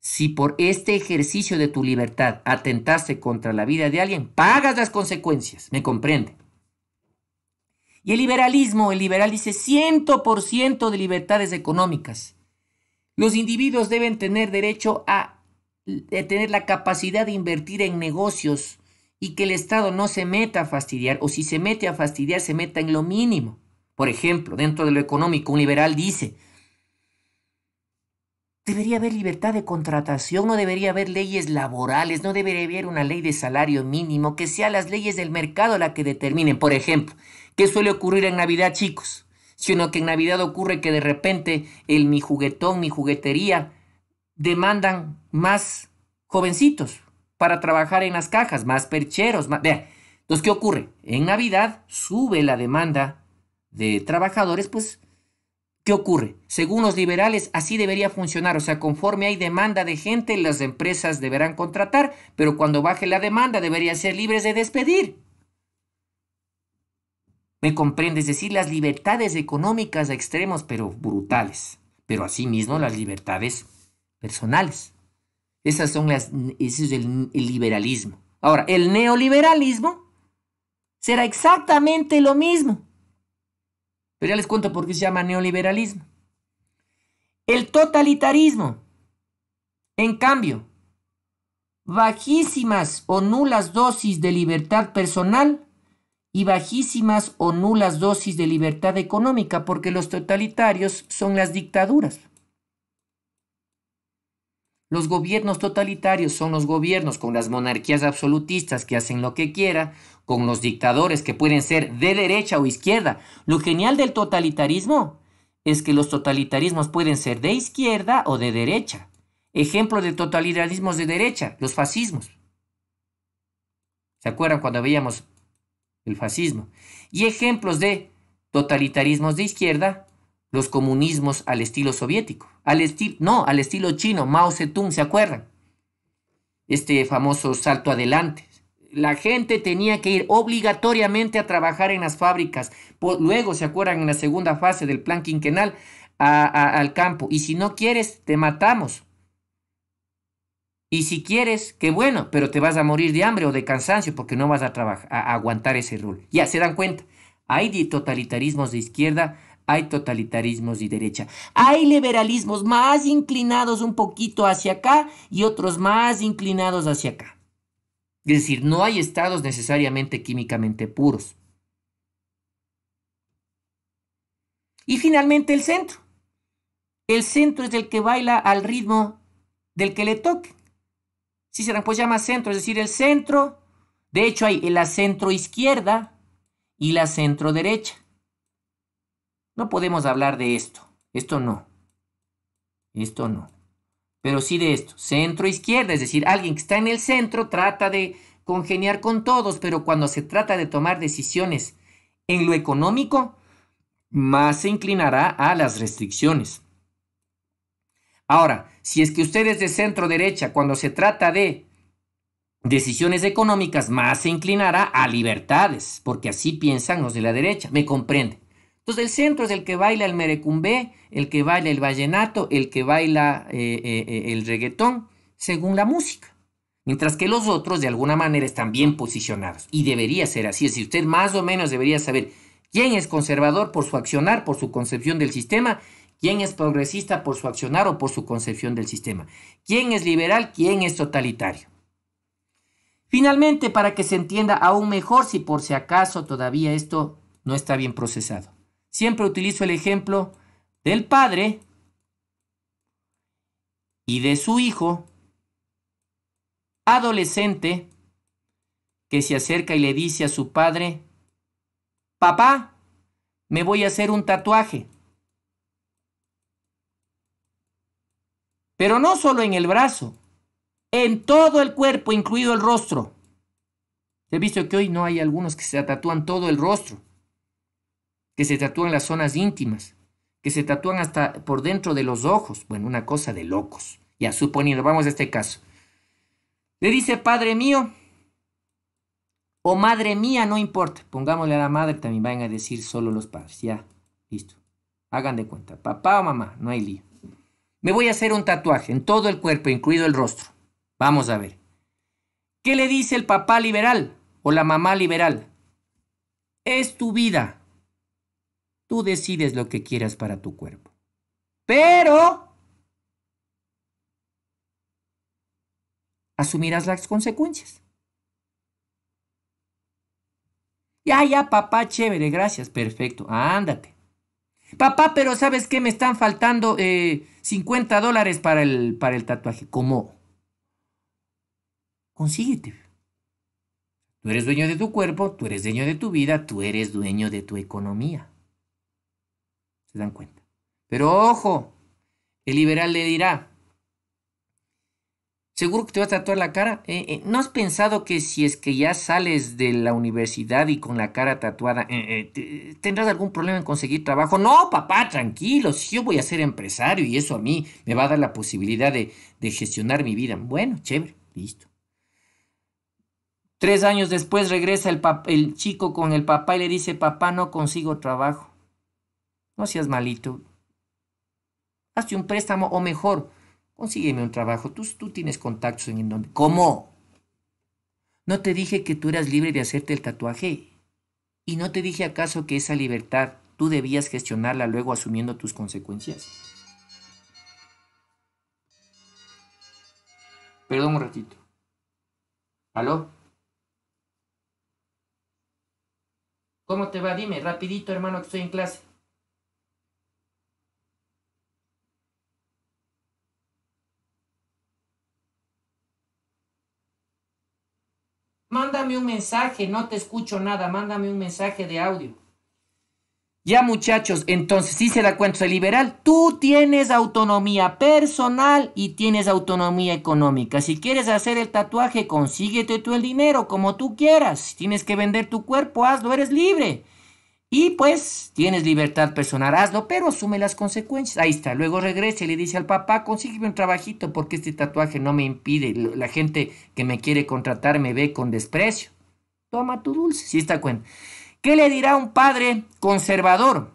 Si por este ejercicio de tu libertad atentaste contra la vida de alguien, pagas las consecuencias. ¿Me comprende? Y el liberalismo, el liberal dice 100% de libertades económicas. Los individuos deben tener derecho a, tener la capacidad de invertir en negocios y que el Estado no se meta a fastidiar, o si se mete a fastidiar, se meta en lo mínimo. Por ejemplo, dentro de lo económico, un liberal dice, Debería haber libertad de contratación, no debería haber leyes laborales, no debería haber una ley de salario mínimo, que sea las leyes del mercado la que determinen. Por ejemplo, ¿Qué suele ocurrir en Navidad, chicos? Sino que en Navidad ocurre que de repente el mi juguetón, mi juguetería, demandan más jovencitos para trabajar en las cajas, más percheros. Más... entonces, ¿qué ocurre? En Navidad sube la demanda de trabajadores, pues, ¿qué ocurre? Según los liberales, así debería funcionar. O sea, conforme hay demanda de gente, las empresas deberán contratar, pero cuando baje la demanda, deberían ser libres de despedir. Me comprende, es decir, las libertades económicas a extremos, pero brutales, pero asimismo las libertades personales. Esas son las, ese es el liberalismo. Ahora, el neoliberalismo será exactamente lo mismo. Pero ya les cuento por qué se llama neoliberalismo. El totalitarismo, en cambio, bajísimas o nulas dosis de libertad personal y bajísimas o nulas dosis de libertad económica, porque los totalitarios son las dictaduras. Los gobiernos totalitarios son los gobiernos con las monarquías absolutistas que hacen lo que quiera, con los dictadores que pueden ser de derecha o izquierda. Lo genial del totalitarismo es que los totalitarismos pueden ser de izquierda o de derecha. Ejemplo de totalitarismos de derecha, los fascismos. ¿Se acuerdan cuando veíamos el fascismo, y ejemplos de totalitarismos de izquierda, los comunismos al estilo soviético, al estilo, no, al estilo chino, Mao Zedong, ¿se acuerdan? Este famoso salto adelante. La gente tenía que ir obligatoriamente a trabajar en las fábricas. luego, ¿se acuerdan? En la segunda fase del plan quinquenal al campo. Y si no quieres, te matamos. Y si quieres, qué bueno, pero te vas a morir de hambre o de cansancio porque no vas a, trabajar, a aguantar ese rol. Ya, se dan cuenta. Hay totalitarismos de izquierda, hay totalitarismos de derecha. Hay liberalismos más inclinados un poquito hacia acá y otros más inclinados hacia acá. Es decir, no hay estados necesariamente químicamente puros. Y finalmente el centro. El centro es el que baila al ritmo del que le toque si se pues llama centro, es decir, el centro. De hecho, hay la centro izquierda y la centro derecha. No podemos hablar de esto. Esto no. Esto no. Pero sí de esto. Centro izquierda, es decir, alguien que está en el centro trata de congeniar con todos, pero cuando se trata de tomar decisiones en lo económico, más se inclinará a las restricciones. Ahora, si es que usted es de centro derecha cuando se trata de decisiones económicas, más se inclinará a libertades, porque así piensan los de la derecha, me comprende. Entonces el centro es el que baila el merecumbé, el que baila el vallenato, el que baila eh, eh, eh, el reggaetón, según la música. Mientras que los otros de alguna manera están bien posicionados. Y debería ser así. Si usted más o menos debería saber quién es conservador por su accionar, por su concepción del sistema ¿Quién es progresista por su accionar o por su concepción del sistema? ¿Quién es liberal? ¿Quién es totalitario? Finalmente, para que se entienda aún mejor si por si acaso todavía esto no está bien procesado, siempre utilizo el ejemplo del padre y de su hijo adolescente que se acerca y le dice a su padre, papá, me voy a hacer un tatuaje. Pero no solo en el brazo, en todo el cuerpo, incluido el rostro. He visto que hoy no hay algunos que se tatúan todo el rostro, que se tatúan las zonas íntimas, que se tatúan hasta por dentro de los ojos. Bueno, una cosa de locos. Ya, suponiendo, vamos a este caso. Le dice, Padre mío, o madre mía, no importa. Pongámosle a la madre, también van a decir solo los padres. Ya, listo. Hagan de cuenta. Papá o mamá, no hay lío. Me voy a hacer un tatuaje en todo el cuerpo, incluido el rostro. Vamos a ver. ¿Qué le dice el papá liberal o la mamá liberal? Es tu vida. Tú decides lo que quieras para tu cuerpo. Pero... Asumirás las consecuencias. Ya, ya, papá, chévere, gracias, perfecto, ándate. Papá, pero ¿sabes qué? Me están faltando 50 eh, dólares para el, para el tatuaje. ¿Cómo? Consíguete. Tú eres dueño de tu cuerpo, tú eres dueño de tu vida, tú eres dueño de tu economía. ¿Se dan cuenta? Pero ojo, el liberal le dirá, Seguro que te va a tatuar la cara. Eh, eh, ¿No has pensado que si es que ya sales de la universidad y con la cara tatuada, eh, tendrás algún problema en conseguir trabajo? No, papá, tranquilo, yo voy a ser empresario y eso a mí me va a dar la posibilidad de, gestionar mi vida. Bueno, chévere, listo. Tres años después regresa el chico con el papá y le dice, papá, no consigo trabajo. No seas malito. Hazte un préstamo o mejor Consígueme un trabajo. Tú, tienes contactos en donde. ¿Cómo? No te dije que tú eras libre de hacerte el tatuaje. Y no te dije acaso que esa libertad tú debías gestionarla luego asumiendo tus consecuencias. Perdón un ratito. ¿Aló? ¿Cómo te va? Dime, rapidito hermano que estoy en clase. Mándame un mensaje, no te escucho nada, mándame un mensaje de audio. Ya muchachos, entonces sí se da cuenta, soy liberal, tú tienes autonomía personal y tienes autonomía económica. Si quieres hacer el tatuaje, consíguete tú el dinero como tú quieras. Si tienes que vender tu cuerpo, hazlo, eres libre. Y pues tienes libertad personal, hazlo, pero asume las consecuencias. Ahí está. Luego regresa y le dice al papá, consígueme un trabajito porque este tatuaje no me impide. La gente que me quiere contratar me ve con desprecio. Toma tu dulce, si está cuenta. ¿Qué le dirá un padre conservador?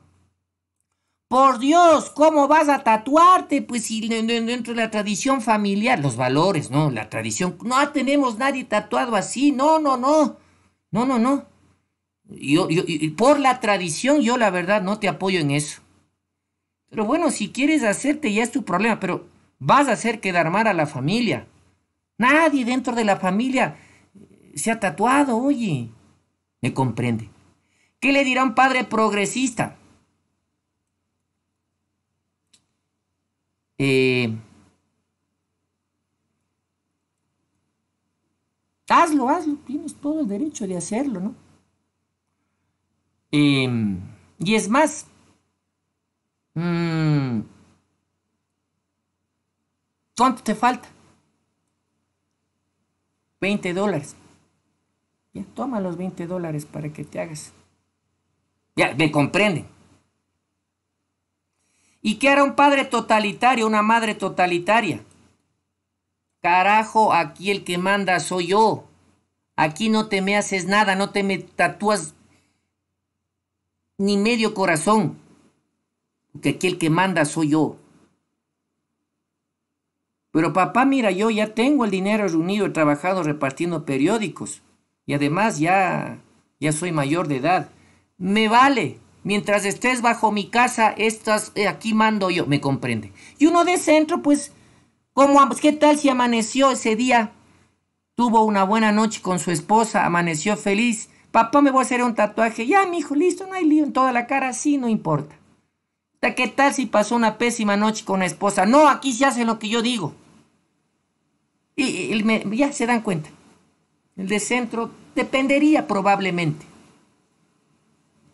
Por Dios, ¿cómo vas a tatuarte? Pues si dentro de la tradición familiar, los valores, ¿no? La tradición. No tenemos nadie tatuado así. No, no, no. No, no, no. Yo, y por la tradición, yo la verdad no te apoyo en eso. Pero bueno, si quieres hacerte, ya es tu problema, pero vas a hacer quedar mal a la familia. Nadie dentro de la familia eh, se ha tatuado, oye. Me comprende. ¿Qué le dirá un padre progresista? Eh, hazlo, hazlo, tienes todo el derecho de hacerlo, ¿no? y es más, mm, ¿cuánto te falta? 20 dólares. Ya, toma los 20 dólares para que te hagas. Ya, me comprenden. ¿Y qué hará un padre totalitario, una madre totalitaria? Carajo, aquí el que manda soy yo. Aquí no te me haces nada, no te me tatúas ni medio corazón, porque aquí el que manda soy yo. Pero papá, mira, yo ya tengo el dinero reunido, he trabajado repartiendo periódicos y además ya ya soy mayor de edad. Me vale. Mientras estés bajo mi casa, estás eh, aquí mando yo, me comprende. Y uno de centro, pues, ¿qué tal si amaneció ese día? Tuvo una buena noche con su esposa, amaneció feliz Papá, me voy a hacer un tatuaje. Ya, mi hijo, listo, no hay lío en toda la cara, sí, no importa. ¿Qué tal si pasó una pésima noche con la esposa? No, aquí se hace lo que yo digo. Y, ya se dan cuenta. El de centro dependería probablemente.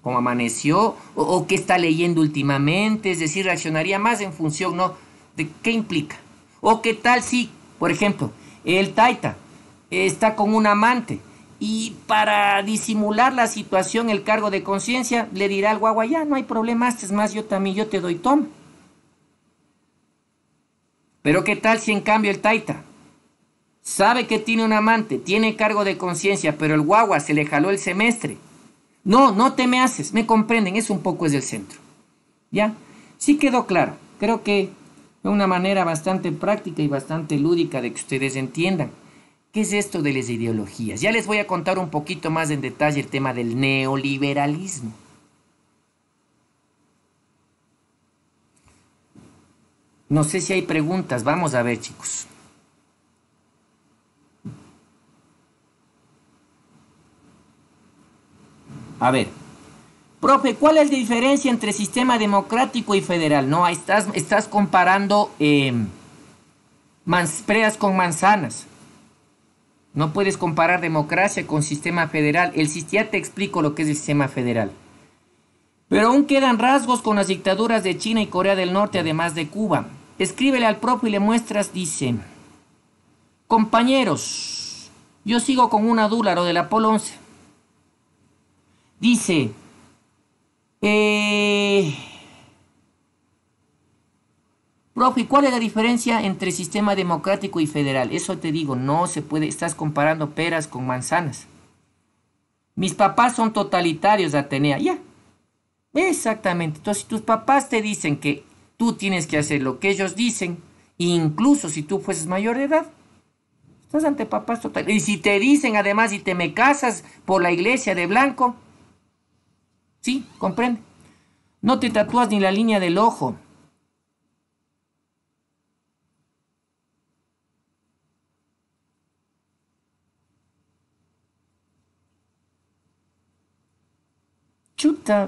Cómo amaneció o, qué está leyendo últimamente, es decir, reaccionaría más en función, ¿no? De qué implica. O qué tal si, por ejemplo, el taita está con un amante y para disimular la situación, el cargo de conciencia, le dirá al guagua, ya no hay problema, es más, yo también, yo te doy toma. Pero qué tal si en cambio el taita sabe que tiene un amante, tiene cargo de conciencia, pero el guagua se le jaló el semestre. No, no te me haces, me comprenden, es un poco es del centro. ¿Ya? Sí quedó claro. Creo que fue una manera bastante práctica y bastante lúdica de que ustedes entiendan. ¿Qué es esto de las ideologías? Ya les voy a contar un poquito más en detalle el tema del neoliberalismo. No sé si hay preguntas, vamos a ver chicos. A ver, profe, ¿cuál es la diferencia entre sistema democrático y federal? No, estás, estás comparando eh, con manzanas. No puedes comparar democracia con sistema federal. El ya te explico lo que es el sistema federal. Pero aún quedan rasgos con las dictaduras de China y Corea del Norte, además de Cuba. Escríbele al propio y le muestras, dice, compañeros, yo sigo con una dólar o del Apolo 11. Dice, eh... Profe, ¿y cuál es la diferencia entre sistema democrático y federal? Eso te digo, no se puede, estás comparando peras con manzanas. Mis papás son totalitarios, Atenea, ya. Exactamente. Entonces, si tus papás te dicen que tú tienes que hacer lo que ellos dicen, incluso si tú fueses mayor de edad, estás ante papás totalitarios. Y si te dicen además, y te me casas por la iglesia de blanco, sí, comprende. No te tatúas ni la línea del ojo.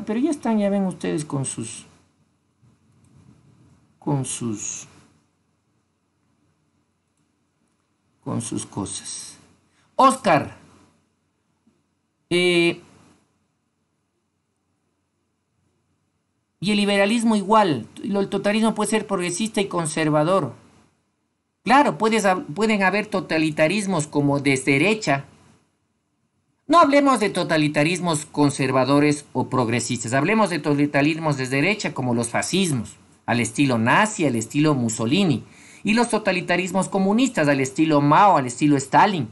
pero ya están, ya ven ustedes con sus, con sus, con sus cosas. Oscar, eh, y el liberalismo igual, el totalismo puede ser progresista y conservador. Claro, pueden haber totalitarismos como de derecha, no hablemos de totalitarismos conservadores o progresistas, hablemos de totalitarismos de derecha como los fascismos, al estilo nazi, al estilo Mussolini, y los totalitarismos comunistas al estilo Mao, al estilo Stalin,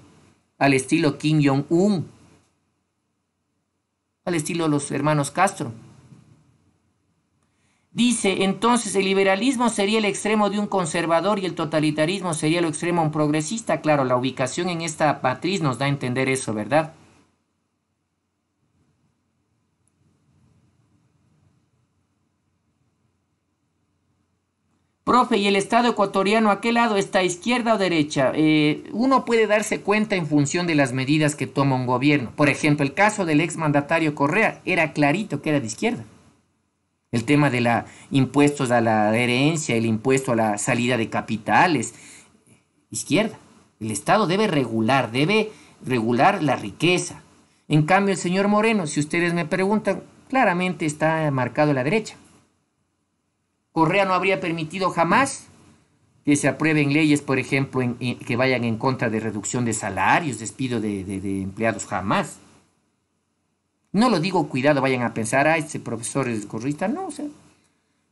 al estilo Kim Jong-un, al estilo los hermanos Castro. Dice, entonces el liberalismo sería el extremo de un conservador y el totalitarismo sería el extremo de un progresista. Claro, la ubicación en esta matriz nos da a entender eso, ¿verdad? ¿y el Estado ecuatoriano a qué lado está, izquierda o derecha? Eh, uno puede darse cuenta en función de las medidas que toma un gobierno. Por ejemplo, el caso del exmandatario Correa era clarito que era de izquierda. El tema de los impuestos a la herencia, el impuesto a la salida de capitales, izquierda. El Estado debe regular, debe regular la riqueza. En cambio, el señor Moreno, si ustedes me preguntan, claramente está marcado a la derecha. Correa no habría permitido jamás que se aprueben leyes, por ejemplo, que vayan en contra de reducción de salarios, despido de, empleados, jamás. No lo digo, cuidado, vayan a pensar, ah, este profesor es corrista, no, o sea,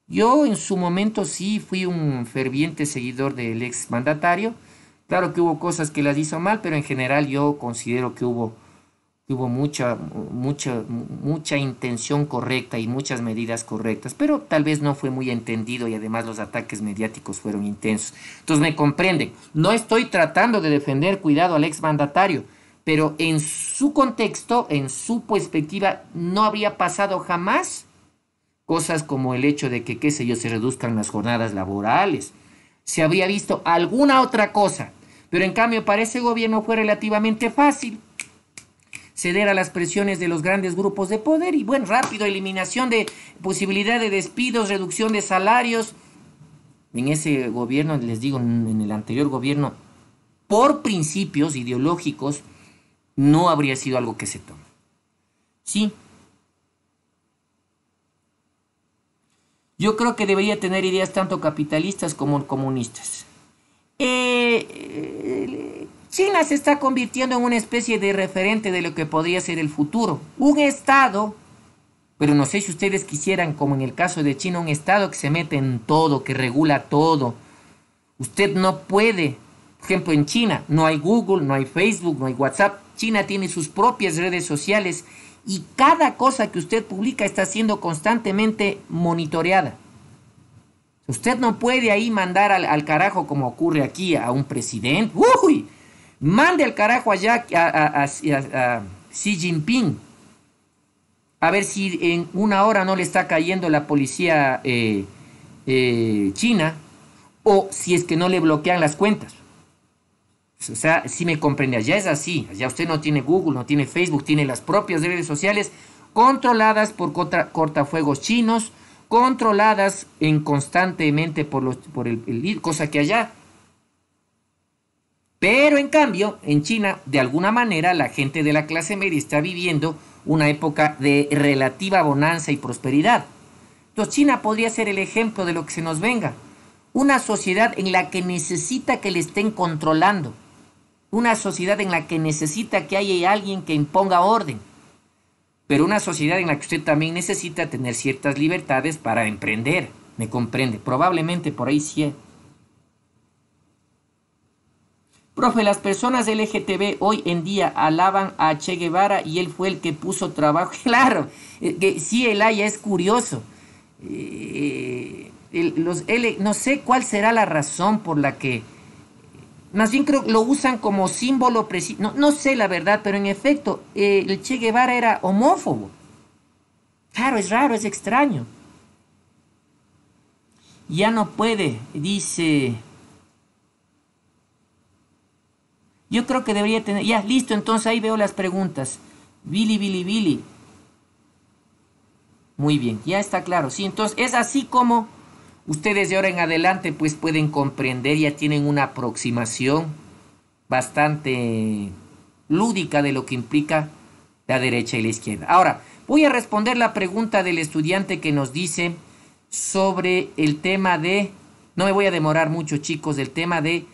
yo en su momento sí fui un ferviente seguidor del ex mandatario. Claro que hubo cosas que las hizo mal, pero en general yo considero que hubo hubo mucha, mucha, mucha intención correcta y muchas medidas correctas, pero tal vez no fue muy entendido y además los ataques mediáticos fueron intensos. Entonces me comprenden, no estoy tratando de defender cuidado al exmandatario, pero en su contexto, en su perspectiva, no habría pasado jamás cosas como el hecho de que, qué sé yo, se reduzcan las jornadas laborales. Se habría visto alguna otra cosa, pero en cambio para ese gobierno fue relativamente fácil ceder a las presiones de los grandes grupos de poder y, bueno, rápido, eliminación de posibilidad de despidos, reducción de salarios. En ese gobierno, les digo, en el anterior gobierno, por principios ideológicos, no habría sido algo que se tome. Sí. Yo creo que debería tener ideas tanto capitalistas como comunistas. Eh, eh China se está convirtiendo en una especie de referente de lo que podría ser el futuro. Un Estado, pero no sé si ustedes quisieran, como en el caso de China, un Estado que se mete en todo, que regula todo. Usted no puede, por ejemplo, en China no hay Google, no hay Facebook, no hay WhatsApp. China tiene sus propias redes sociales y cada cosa que usted publica está siendo constantemente monitoreada. Usted no puede ahí mandar al, carajo como ocurre aquí a un presidente. ¡Uy! Mande al carajo allá a, Xi Jinping. A ver si en una hora no le está cayendo la policía eh, eh, china o si es que no le bloquean las cuentas. O sea, si me comprende, allá es así. Allá usted no tiene Google, no tiene Facebook, tiene las propias redes sociales controladas por cortafuegos chinos, controladas constantemente por, los, por el, el, cosa que allá pero en cambio, en China, de alguna manera, la gente de la clase media está viviendo una época de relativa bonanza y prosperidad. Entonces China podría ser el ejemplo de lo que se nos venga. Una sociedad en la que necesita que le estén controlando. Una sociedad en la que necesita que haya alguien que imponga orden. Pero una sociedad en la que usted también necesita tener ciertas libertades para emprender. ¿Me comprende? Probablemente por ahí sí Profe, las personas LGTB hoy en día alaban a Che Guevara y él fue el que puso trabajo. Claro, eh, que sí, el haya es curioso. Eh, los no sé cuál será la razón por la que. Más bien creo que lo usan como símbolo preciso. No, sé la verdad, pero en efecto, eh, el Che Guevara era homófobo. Claro, es raro, es extraño. Ya no puede, dice. Yo creo que debería tener... Ya, listo, entonces ahí veo las preguntas. Billy, Billy, Billy. Muy bien, ya está claro. Sí, entonces es así como ustedes de ahora en adelante pues pueden comprender, ya tienen una aproximación bastante lúdica de lo que implica la derecha y la izquierda. Ahora, voy a responder la pregunta del estudiante que nos dice sobre el tema de, no me voy a demorar mucho chicos, del tema de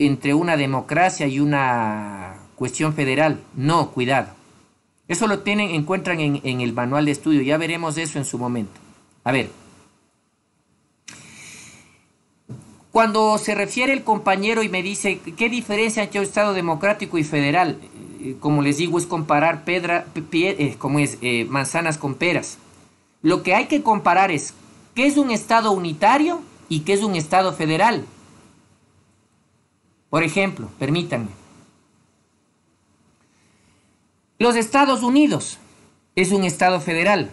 entre una democracia y una cuestión federal. No, cuidado. Eso lo tienen, encuentran en, el manual de estudio. Ya veremos eso en su momento. A ver. Cuando se refiere el compañero y me dice, ¿qué diferencia entre un Estado democrático y federal? Eh, como les digo, es comparar pedra, eh, como es, eh, manzanas con peras. Lo que hay que comparar es qué es un Estado unitario y qué es un Estado federal. Por ejemplo, permítanme. Los Estados Unidos es un Estado federal.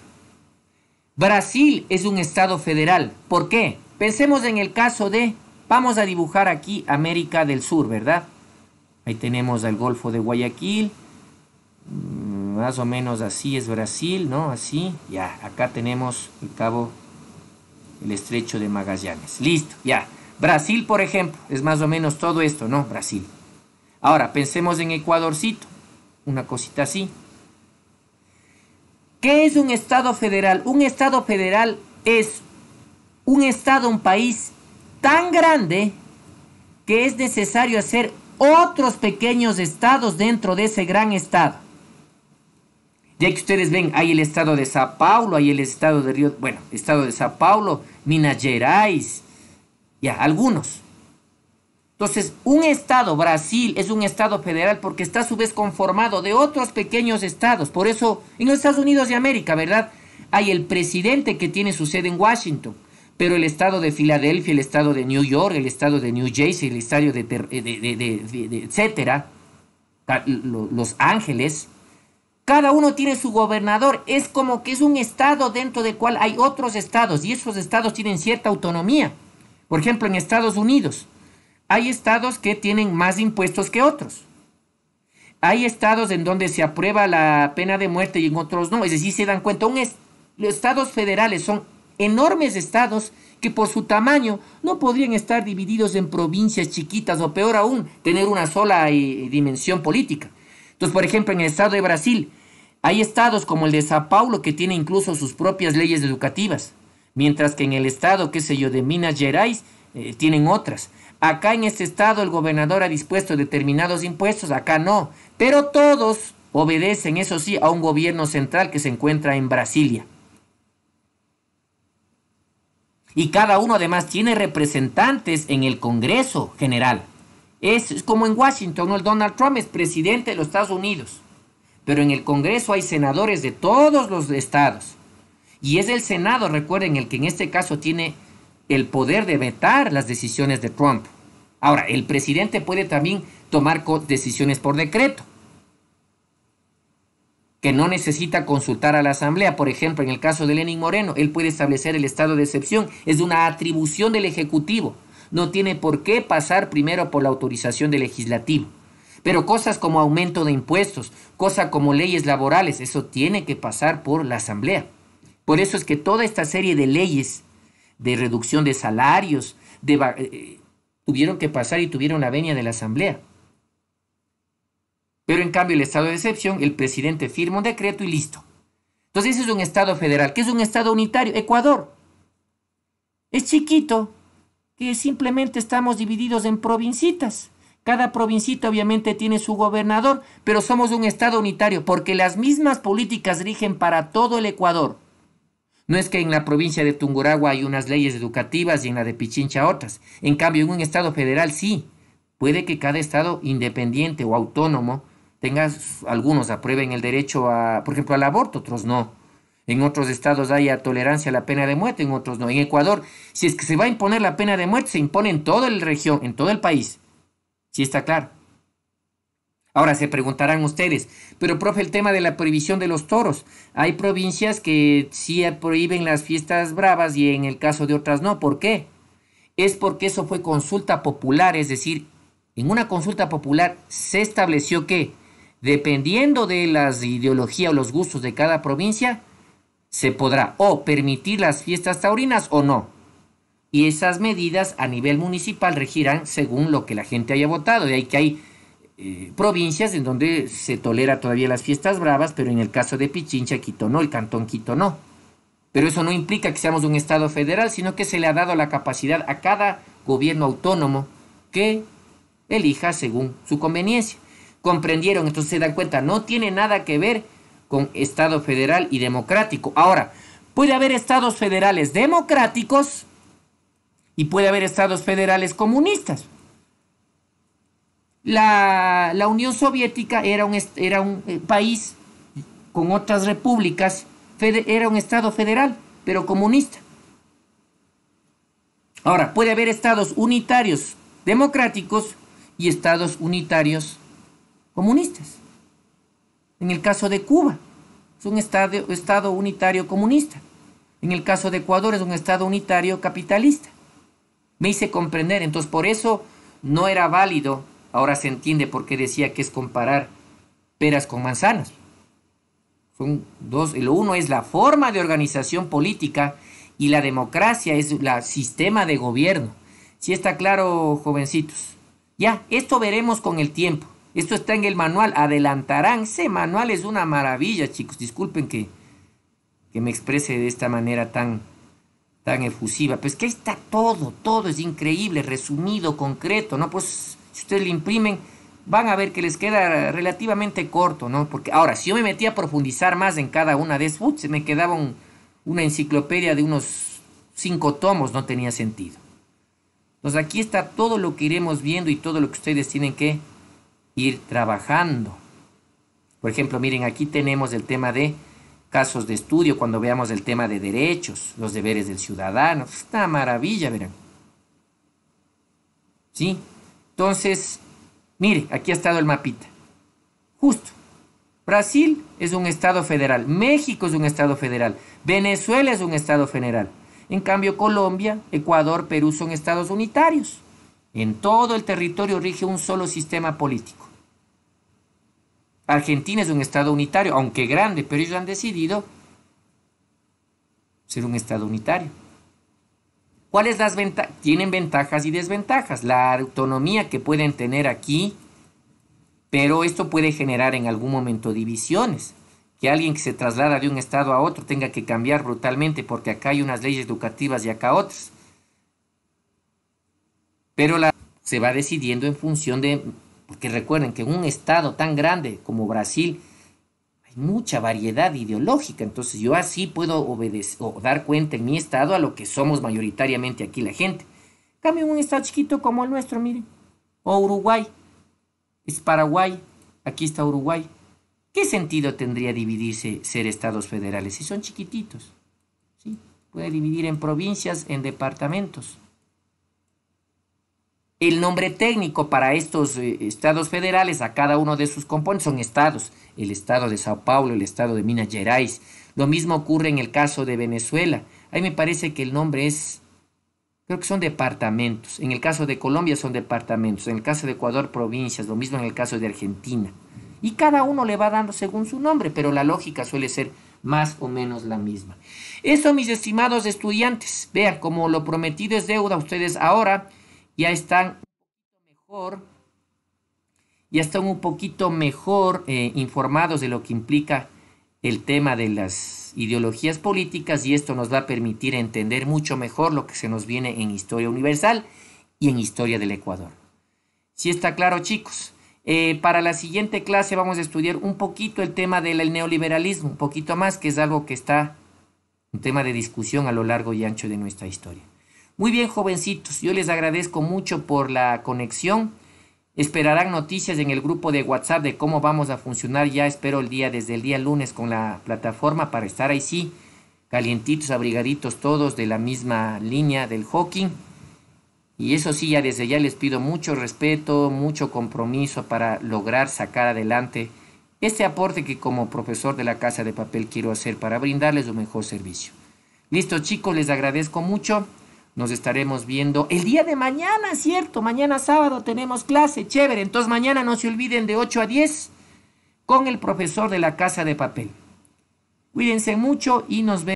Brasil es un Estado federal. ¿Por qué? Pensemos en el caso de, vamos a dibujar aquí América del Sur, ¿verdad? Ahí tenemos al Golfo de Guayaquil, mm, más o menos así es Brasil, ¿no? Así, ya, acá tenemos el cabo, el estrecho de Magallanes. Listo, ya. Brasil, por ejemplo, es más o menos todo esto, ¿no? Brasil. Ahora, pensemos en Ecuadorcito, una cosita así. ¿Qué es un Estado federal? Un Estado federal es un Estado, un país tan grande que es necesario hacer otros pequeños estados dentro de ese gran Estado. Ya que ustedes ven, hay el Estado de Sao Paulo, hay el Estado de Río, bueno, Estado de Sao Paulo, Minas Gerais, algunos. Entonces, un Estado, Brasil, es un Estado federal porque está a su vez conformado de otros pequeños estados. Por eso, en los Estados Unidos de América, ¿verdad? Hay el presidente que tiene su sede en Washington, pero el Estado de Filadelfia, el Estado de New York, el Estado de New Jersey, el Estado de, de etcétera, Los Ángeles, cada uno tiene su gobernador. Es como que es un Estado dentro del cual hay otros estados y esos estados tienen cierta autonomía. Por ejemplo, en Estados Unidos hay estados que tienen más impuestos que otros. Hay estados en donde se aprueba la pena de muerte y en otros no. Es decir, se dan cuenta, los estados federales son enormes estados que por su tamaño no podrían estar divididos en provincias chiquitas o peor aún, tener una sola eh, dimensión política. Entonces, por ejemplo, en el estado de Brasil, hay estados como el de Sao Paulo que tiene incluso sus propias leyes educativas mientras que en el estado, qué sé yo, de Minas Gerais, eh, tienen otras. Acá en este estado el gobernador ha dispuesto determinados impuestos, acá no, pero todos obedecen, eso sí, a un gobierno central que se encuentra en Brasilia. Y cada uno además tiene representantes en el Congreso General. Es, como en Washington, el Donald Trump es presidente de los Estados Unidos, pero en el Congreso hay senadores de todos los estados. Y es el Senado, recuerden, el que en este caso tiene el poder de vetar las decisiones de Trump. Ahora, el presidente puede también tomar decisiones por decreto, que no necesita consultar a la Asamblea. Por ejemplo, en el caso de Lenin Moreno, él puede establecer el estado de excepción. Es una atribución del Ejecutivo. No tiene por qué pasar primero por la autorización del Legislativo. Pero cosas como aumento de impuestos, cosas como leyes laborales, eso tiene que pasar por la Asamblea. Por eso es que toda esta serie de leyes de reducción de salarios eh, tuvieron que pasar y tuvieron la venia de la Asamblea. Pero en cambio el estado de excepción, el presidente firma un decreto y listo. Entonces ese es un estado federal. que es un estado unitario? Ecuador. Es chiquito, que simplemente estamos divididos en provincitas. Cada provincita obviamente tiene su gobernador, pero somos un estado unitario porque las mismas políticas rigen para todo el Ecuador. No es que en la provincia de Tunguragua hay unas leyes educativas y en la de Pichincha otras. En cambio, en un Estado federal sí. Puede que cada Estado independiente o autónomo tenga, algunos aprueben el derecho, a, por ejemplo, al aborto, otros no. En otros estados haya tolerancia a la pena de muerte, en otros no. En Ecuador, si es que se va a imponer la pena de muerte, se impone en toda la región, en todo el país. Sí está claro. Ahora se preguntarán ustedes, pero profe, el tema de la prohibición de los toros. Hay provincias que sí prohíben las fiestas bravas y en el caso de otras no. ¿Por qué? Es porque eso fue consulta popular, es decir, en una consulta popular se estableció que, dependiendo de las ideologías o los gustos de cada provincia, se podrá o permitir las fiestas taurinas o no. Y esas medidas a nivel municipal regirán según lo que la gente haya votado. De ahí que hay eh, provincias en donde se tolera todavía las fiestas bravas, pero en el caso de Pichincha, Quito no, el cantón Quito no. Pero eso no implica que seamos un Estado federal, sino que se le ha dado la capacidad a cada gobierno autónomo que elija según su conveniencia. Comprendieron, entonces se dan cuenta, no tiene nada que ver con Estado federal y democrático. Ahora, puede haber estados federales democráticos y puede haber estados federales comunistas la, Unión Soviética era un, eh, país con otras repúblicas, era un Estado federal, pero comunista. Ahora, puede haber estados unitarios democráticos y estados unitarios comunistas. En el caso de Cuba, es un estado unitario comunista. En el caso de Ecuador, es un estado unitario capitalista. Me hice comprender, entonces por eso no era válido Ahora se entiende por qué decía que es comparar peras con manzanas. Son dos. Lo uno es la forma de organización política y la democracia es el sistema de gobierno. Si está claro, jovencitos. Ya, esto veremos con el tiempo. Esto está en el manual. Adelantarán. Ese manual es una maravilla, chicos. Disculpen que, me exprese de esta manera tan, tan efusiva. Pues que ahí está todo, todo es increíble, resumido, concreto, ¿no? Pues si ustedes le imprimen, van a ver que les queda relativamente corto, ¿no? Porque ahora, si yo me metía a profundizar más en cada una de esas, se me quedaba una enciclopedia de unos cinco tomos, no tenía sentido. Entonces aquí está todo lo que iremos viendo y todo lo que ustedes tienen que ir trabajando. Por ejemplo, miren, aquí tenemos el tema de casos de estudio, cuando veamos el tema de derechos, los deberes del ciudadano. Está maravilla, verán. ¿Sí? Entonces, mire, aquí ha estado el mapita. Justo. Brasil es un estado federal, México es un estado federal, Venezuela es un estado federal. En cambio, Colombia, Ecuador, Perú son estados unitarios. En todo el territorio rige un solo sistema político. Argentina es un estado unitario, aunque grande, pero ellos han decidido ser un estado unitario. ¿Cuáles las ventajas? Tienen ventajas y desventajas. La autonomía que pueden tener aquí, pero esto puede generar en algún momento divisiones. Que alguien que se traslada de un estado a otro tenga que cambiar brutalmente porque acá hay unas leyes educativas y acá otras. Pero se va decidiendo en función de, porque recuerden que en un estado tan grande como Brasil, mucha variedad ideológica. Entonces yo así puedo obedecer o dar cuenta en mi estado a lo que somos mayoritariamente aquí la gente. Cambio un estado chiquito como el nuestro, miren. O Uruguay. Es Paraguay. Aquí está Uruguay. ¿Qué sentido tendría dividirse ser estados federales si son chiquititos? ¿Sí? Puede dividir en provincias, en departamentos. El nombre técnico para estos eh, estados federales, a cada uno de sus componentes, son estados. El estado de Sao Paulo, el estado de Minas Gerais. Lo mismo ocurre en el caso de Venezuela. Ahí me parece que el nombre es, creo que son departamentos. En el caso de Colombia son departamentos. En el caso de Ecuador, provincias. Lo mismo en el caso de Argentina. Y cada uno le va dando según su nombre, pero la lógica suele ser más o menos la misma. Eso, mis estimados estudiantes, vean, como lo prometido es deuda, ustedes ahora ya están mejor, ya están un poquito mejor eh, informados de lo que implica el tema de las ideologías políticas y esto nos va a permitir entender mucho mejor lo que se nos viene en historia universal y en historia del Ecuador. Si está claro chicos, eh, para la siguiente clase vamos a estudiar un poquito el tema del neoliberalismo, un poquito más, que es algo que está un tema de discusión a lo largo y ancho de nuestra historia. Muy bien, jovencitos, yo les agradezco mucho por la conexión. Esperarán noticias en el grupo de WhatsApp de cómo vamos a funcionar ya, espero el día, desde el día lunes con la plataforma para estar ahí sí, calientitos, abrigaditos todos de la misma línea del hockey. Y eso sí, ya desde ya les pido mucho respeto, mucho compromiso para lograr sacar adelante este aporte que como profesor de la Casa de Papel quiero hacer para brindarles un mejor servicio. Listo chicos, les agradezco mucho. Nos estaremos viendo el día de mañana, ¿cierto? Mañana sábado tenemos clase, chévere. Entonces mañana no se olviden de 8 a 10 con el profesor de la Casa de Papel. Cuídense mucho y nos vemos.